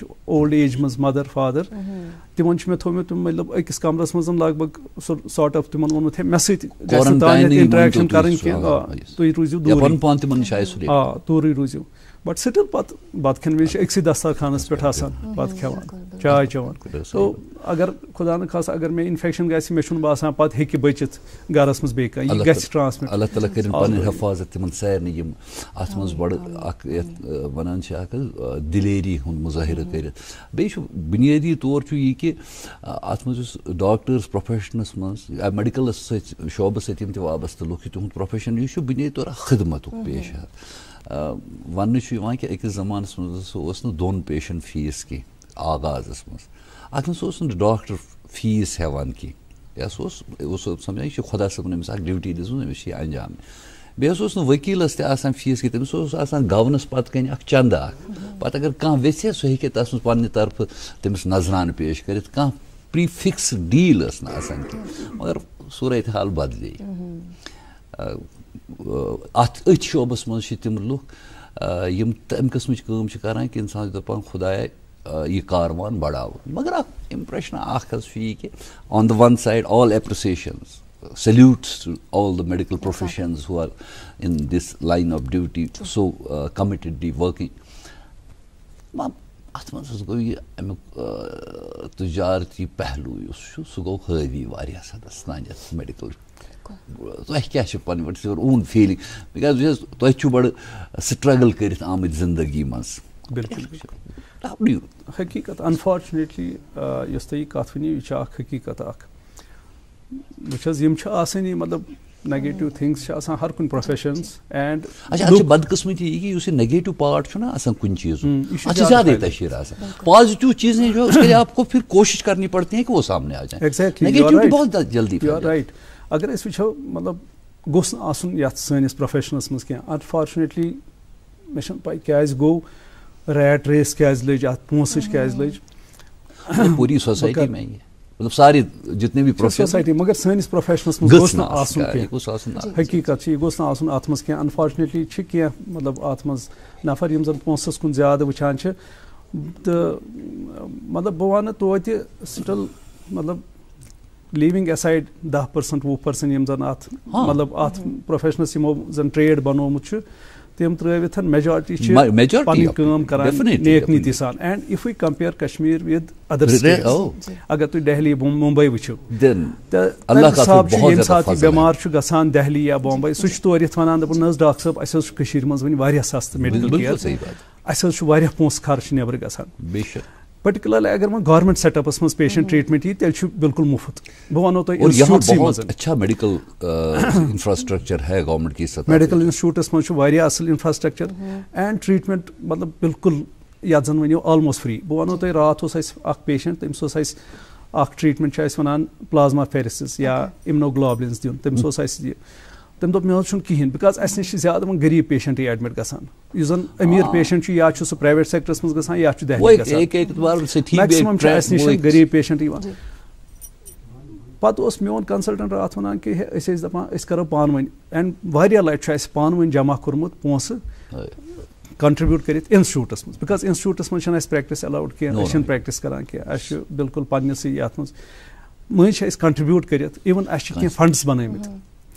ओल्ड एज मज मदर फादर तिम मे थोमित मतलब अकिस कमरस मज लग भग सॉट ऑफ तुम वोमुत मे सत्याक्शन कर तुम रूज दूर हाँ दूर रूजो بٹ سٹل پتہٕ بَتہٕ کھٮ۪ن وِزِ چھِ أکسٕے دَسترخانَس پٮ۪ٹھ آسان بَتہٕ کھٮ۪وان چاے چٮ۪وان تو اگر خدا نخواستہٕ اگر مےٚ اِنفیٚکشَن گژھِ مےٚ چھُنہٕ باسان پَتہٕ ہیٚکہِ بٔچِتھ گَرَس منٛز بیٚیہِ کانٛہہ یہِ گژھِ ٹرٛانسمِٹ اللہ تعالیٰ کٔرِنۍ پَنٕنۍ حفاظت تِمَن سارنٕے یِم اَتھ منٛز بَڑٕ اَکھ یَتھ وَنان چھِ اَکھ حظ دِلیری ہُنٛد مُظٲہرٕ کٔرِتھ بیٚیہِ چھُ بُنیٲدی طور چھُ یہِ کہِ اَتھ منٛز یُس ڈاکٹٲرٕس پرٛوفیشنَس منٛز میڈِکَلَس سۭتۍ شعبَس سۭتۍ یِم تہِ وابستہٕ لُکھ چھِ تِہُنٛد پرٛوفیشَن یُس چھُ بُنیٲدی طور خدمَتُک پیش حظ वन कि अकिस जमानस मह दोन पेशन फीस कह आगाज मज अत सह डॉक्टर फीस हेवान कह समझा यह खुदा सबन अमिस ड्यूटी दिस यह अंजाम बेस वकीलस तसान फीस कह तमस गवनस पत कन चंद पत अगर कह वे सह हे तस पे तरफ तमस तो नजरान पेश कर कह प्री फिक्स डील ना कह मगर सूरत हाल बदले अथ शोबस मज तम लुख यम तम कस्म कि इंसान दपान खुदाया यह कारवान बढ़ाव मगर अ इम्प्रेशन यह कि on the one side all appreciations salutes to all the medical professions who are in this line of duty True. so uh, मज गो अमुक तजारती पहलू उस सह गो हवी वारियास हदस मेडिकल तह क्या पन ओन फीलिंग बिकॉज तुम बड़ स्ट्रगल कर आमद जिंदगी मज हकीकत अनफॉर्चुनेटली यस तुम कत वो यह हकीकत वह मतलब नगेटिव थिंग्स हर कुछ प्रोफेशन एंड अच्छा बदकस्मती ये कि नेगेटिव पार्ट ना आसान कुन चीज़ अच्छा ज़्यादा तशहर आसान पॉजिटिव चीज़ें जो उसके लिए आपको फिर कोशिश करनी पड़ती है कि वो सामने आ जाए नेगेटिविटी बहुत जल्दी राइट अगर अस वो मतलब गोस यथ सस प्रोफेशनस मज कह अनफॉर्चुनेटली मे पे क्या गो रैट रेस क्या लज अत पोस क्या लज हम्म। पूरी सोसाइटी में ये मतलब सारी जितने भी सोसाइटी मगर सैनिस प्रोफेशनस मज गोस ना आसन कह हकीकत मतलब ये गोस ना आसन अत मज कह अनफॉर्चुनेटली छ मतलब अत मज नफर यम जन पोसस कुन ज्यादा वचान मतलब छ तो मतलब बह वन तो स्टिल मतलब लिविंग एसाइड दह पर्सेंट वह पर्सेंट यम जन अत हाँ। मतलब अत प्रोफेशनस यमो जन ट्रेड बनोमुत तम त्रवित मेजॉरिटी पन नेक नीति सान and if we compare Kashmir with other अगर तुम तो दहली मुंबई वो तो बेमार तो गसान दिल्ली या बॉम्बे सह तौर वन दोपन डॉक्टर साहब अस वन सस्त मेडिकल केयर अस पोस खर्च नबर ग पर्टिकुलरली अगर मैं गवर्नमेंट सेटअपस मे पेशेंट ट्रीटमेंट ये तेल बिल्कुल मुफ्त बह वो तुम अच्छा मेडिकल इंफ्रास्ट्रक्चर uh, है गवर्नमेंट की सतह मेडिकल इंस्टीट्यूटस मज असल इंफ्रास्ट्रक्चर एंड ट्रीटमेंट मतलब बिल्कुल ये जन वो ऑलमोस्ट फ्री बह वो तुम रात पेशेंट तमस ट्रीटमेंट वनान प्लाज्मा फेरिसिस या इम्नोग्लोबलिन्स दिन तमस तम दोप मे हाथ कहें बिकॉज अस नश ज्यादा वो गरीब पेशेंट एडमिट ग इस जन अमीर पेशेंट या सह प्राइवेट सेक्टरस मज ग या दहली मैक्सिमम अस गरीब पेशेंट पत मोन कंसल्टेंट अत वन कि करो पान एंड वह लटि पान वन जमा कोर्मुत पोस कंट्रब्यूट कर इंस्टिट्यूटस मज बिकॉज इंस्टिट्यूटस मज प्रैक्टिस अलाउड कह प्रैक्टिस करान बिल्कुल पनस ये मज कंट्रब्यूट कर इवन अ फंड्स बनमत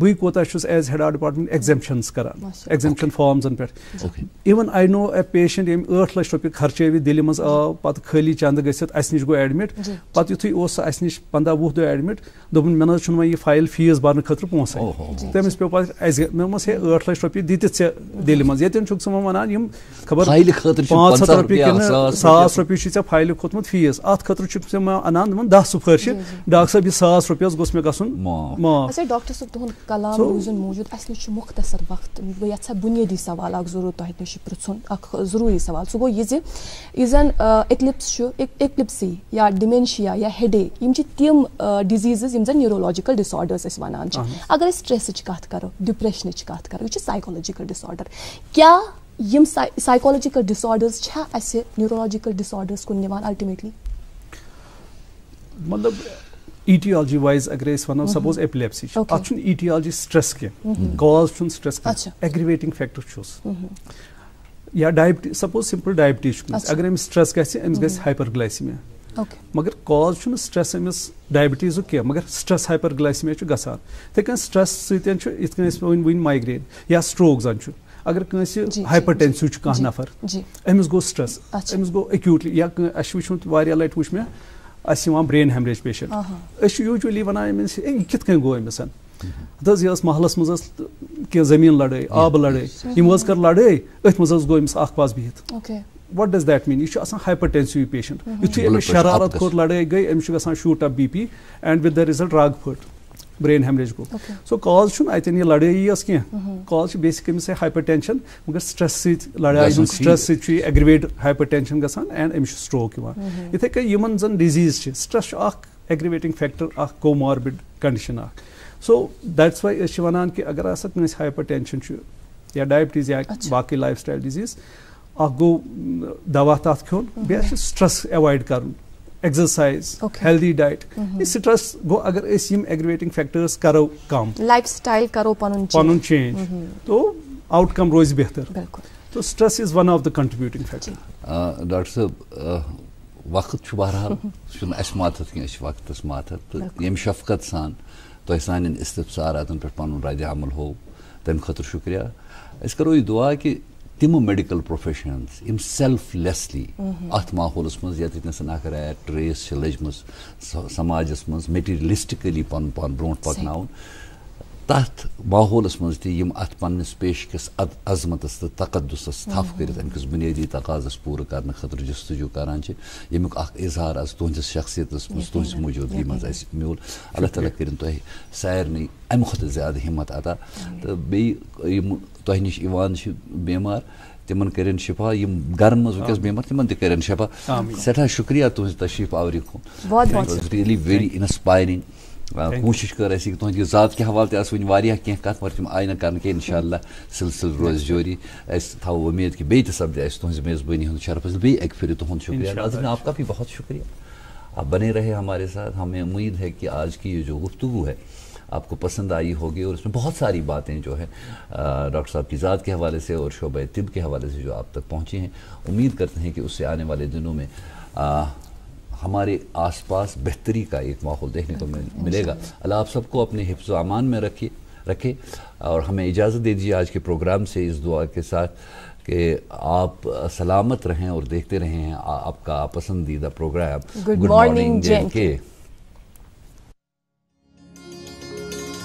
बे कोत एज हेड आफ डिपार्टमेंट एग्जामशनस करान एग्जामशन फॉर्मजन पे even I know a patient यम ठ लच रुपये खर्चव दिल्ली मज आव पत खाली चंद गत नश गो एडमिट पत यु अस नश पंद्रह वह दह एडमिट दोपन मे ना यह फाइल फीस भर खुद पोस तमिस पे पे मोस हे ठ लच रुपये दित ऐ दिल्ली मज येन सो वन खबर पाँच हथ रुपये सास रुपये ऐ फाइल खोत फीस अत खुद अनान दह सिफारिश डाक्टर साहब यह सास रुपये गोस मे ग کلام روزُن موٗجوٗد اَسہِ نِش چھُ مۄختصر وقت بہٕ یَژھ ہا بُنیٲدی سوال اَکھ ضروٗر تۄہہِ نِش پرٕٛژھُن اَکھ ضروٗری سوال سُہ گوٚو یہِ زِ یُس زَن اِکلِپٕس چھُ اِکلِپسی یا ڈِمینشیا یا ہیڈیک یِم چھِ تِم ڈِزیٖزٕز یِم زَن نیوٗرولوجِکَل ڈِسآرڈٲرٕس أسۍ وَنان چھِ اگر أسۍ سٹرٛٮ۪سٕچ کَتھ کَرو ڈِپرٛٮ۪شنٕچ کَتھ کَرو یہِ چھِ سایکولوجِکَل ڈِسآرڈَر کیٛاہ یِم سایکولوجِکَل ڈِسآرڈٲرٕس چھا اَسہِ نیوٗرولوجِکَل ڈِسآرڈٲرٕس کُن نِوان اَلٹٕمیٹلی مطلب etiology wise अगर इस वनो सपोज एपिलेप्सी छ अत छुन etiology stress के cause छुन stress के अच्छा। aggravating factor छुस mm-hmm. या डायबिटीज सपोज सिंपल डायबिटीज छ अगर एम स्ट्रेस गैस एम गैस हाइपरग्लाइसीमिया Okay. मगर कॉज छुन स्ट्रेस अमिस डायबिटीज कह मगर स्ट्रेस हाइपरग्लाइसीमिया गसान ते कन स्ट्रेस सतन इत वन वन माइग्रेन या स्ट्रोक जन अगर कंसि हाइपर टेंसिव कह नफर अमिस गो स्ट्रेस अमिस गो एक्यूटली या अस वो लट वो मे अस ब्रेन हेमरेज पेशेंट यूजली वन कित गो अमिस अत यह महलस मज जमीन लड़ाई आब लड़ाई यम कर लड़ाई अथ मज गो अमिस पास वट डज दैट मीन यह हाइपर टेंसिव पेशेंट यु शरारत खोत लड़ाई गई अम्स shoot up B P and with the result राग फट برین ہیمریج گوٚو سو کاز چھُنہٕ اَتٮ۪ن یہِ لڑٲیی ٲس کینٛہہ کاز چھِ بیسِک أمِس ہایپر ٹینشن مگر سٹرٛٮ۪س سۭتۍ لڑایہِ ہُنٛد سٹرٛٮ۪س سۭتۍ چھُ یہِ ایگرِویٹ ہایپر ٹینشن گژھان اینڈ أمِس چھُ سٹروک یِوان یِتھٕے کٔنۍ یِمن زن ڈِزیٖز چھِ سٹرٛٮ۪س چھُ اکھ ایگرِویٹِنٛگ فیکٹر اکھ کوماربِڈ کنڈِشن اکھ سو دیٹس واے أسۍ چھِ وَنان کہِ اگر ہسا کٲنٛسہِ ہایپر ٹینشن چھُ یا ڈایبٹیٖز یا باقٕے لایف سٹایل ڈِزیٖز اکھ گوٚو دوا تتھ کھیوٚن بیٚیہِ حظ چھُ سٹرٛٮ۪س ایوایڈ کرُن एक्सरसाइज हेल्दी डाइट यह سٹرس گو اگر أسۍ یِم ایگریویٹِنگ فیکٹٲرٕس کرو کم لایف سٹایل کرو پنُن پنُن چینج تو آوُٹ کم روزِ بہتر تو stress is one of the contributing factor doctor صٲب وقت چھُ بہرحال سُہ چھُنہٕ اَسہِ ماتحت کینٛہہ أسۍ چھِ وقتس ماتحت تہٕ ییٚمہِ شفقت سان تۄہہِ سانٮ۪ن اِستفساراتن پٮ۪ٹھ پنُن ردِ عمل ہوو تَمہِ خٲطرٕ شُکریہ أسۍ کَرو یہِ دُعا کہِ تِمہٕ میڈِکل پرٛوفیشنٕز یِم سیلفلیسلی اَتھ ماحولَس منٛز یَتٮ۪تھ نَسَن اَکھ ریٹ ریس چھِ لٔجمٕژ سماجَس منٛز میٹیٖریلِسٹِکٔلی پَنُن پان برونٛٹھ پَکناوُن तथ माहौलस मज तम अत पन्नस पेशकस अजमतस तो तकदसस थप कर अमिकस बुनियादी तकाजस पूर कर खुद जस्तजू करान यमुक इजहार आज तुहस शख्सियत मज तुहस मौजूदगी मज मूल अल्लाह ताली कर तुह सारे अमि खुद ज्यादा हिम्मत अता तो बेम तुह नश इवान बेमार तिमन कर शिफा यम गरन मज वस बेमार तिमन तक कर शिफा सठा शुक्रिया तुज तशरीफ आवरी को वेरी इंस्पायरिंग कोशिश कर अस तुहद जात के हवाले तस वन वारिया कह कत मगर तम आय ना कर इनशाला सिलसिल रोज जोरी अस थो कि बे सपदे अस मेजबानी हूँ शरफ बे एक फिर तुहद शुक्रिया नाजरन आपका भी बहुत शुक्रिया आप बने रहे हमारे साथ हमें उम्मीद है कि आज की ये जो गुफ्तु है आपको पसंद आई होगी और उसमें बहुत सारी बातें जो है डॉक्टर साहब की ज़ात के हवाले से और शोब तिब के हवाले से जो आप तक पहुँची हैं उम्मीद करते हैं कि उससे आने वाले दिनों में हमारे आसपास बेहतरी का एक माहौल देखने को अच्छा। मिलेगा अल्लाह आप सबको अपने हिफ्ज अमान में रखिए रखे और हमें इजाज़त दे दीजिए आज के प्रोग्राम से इस दुआ के साथ कि आप सलामत रहें और देखते रहें आपका पसंदीदा प्रोग्राम गुड मॉर्निंग जे के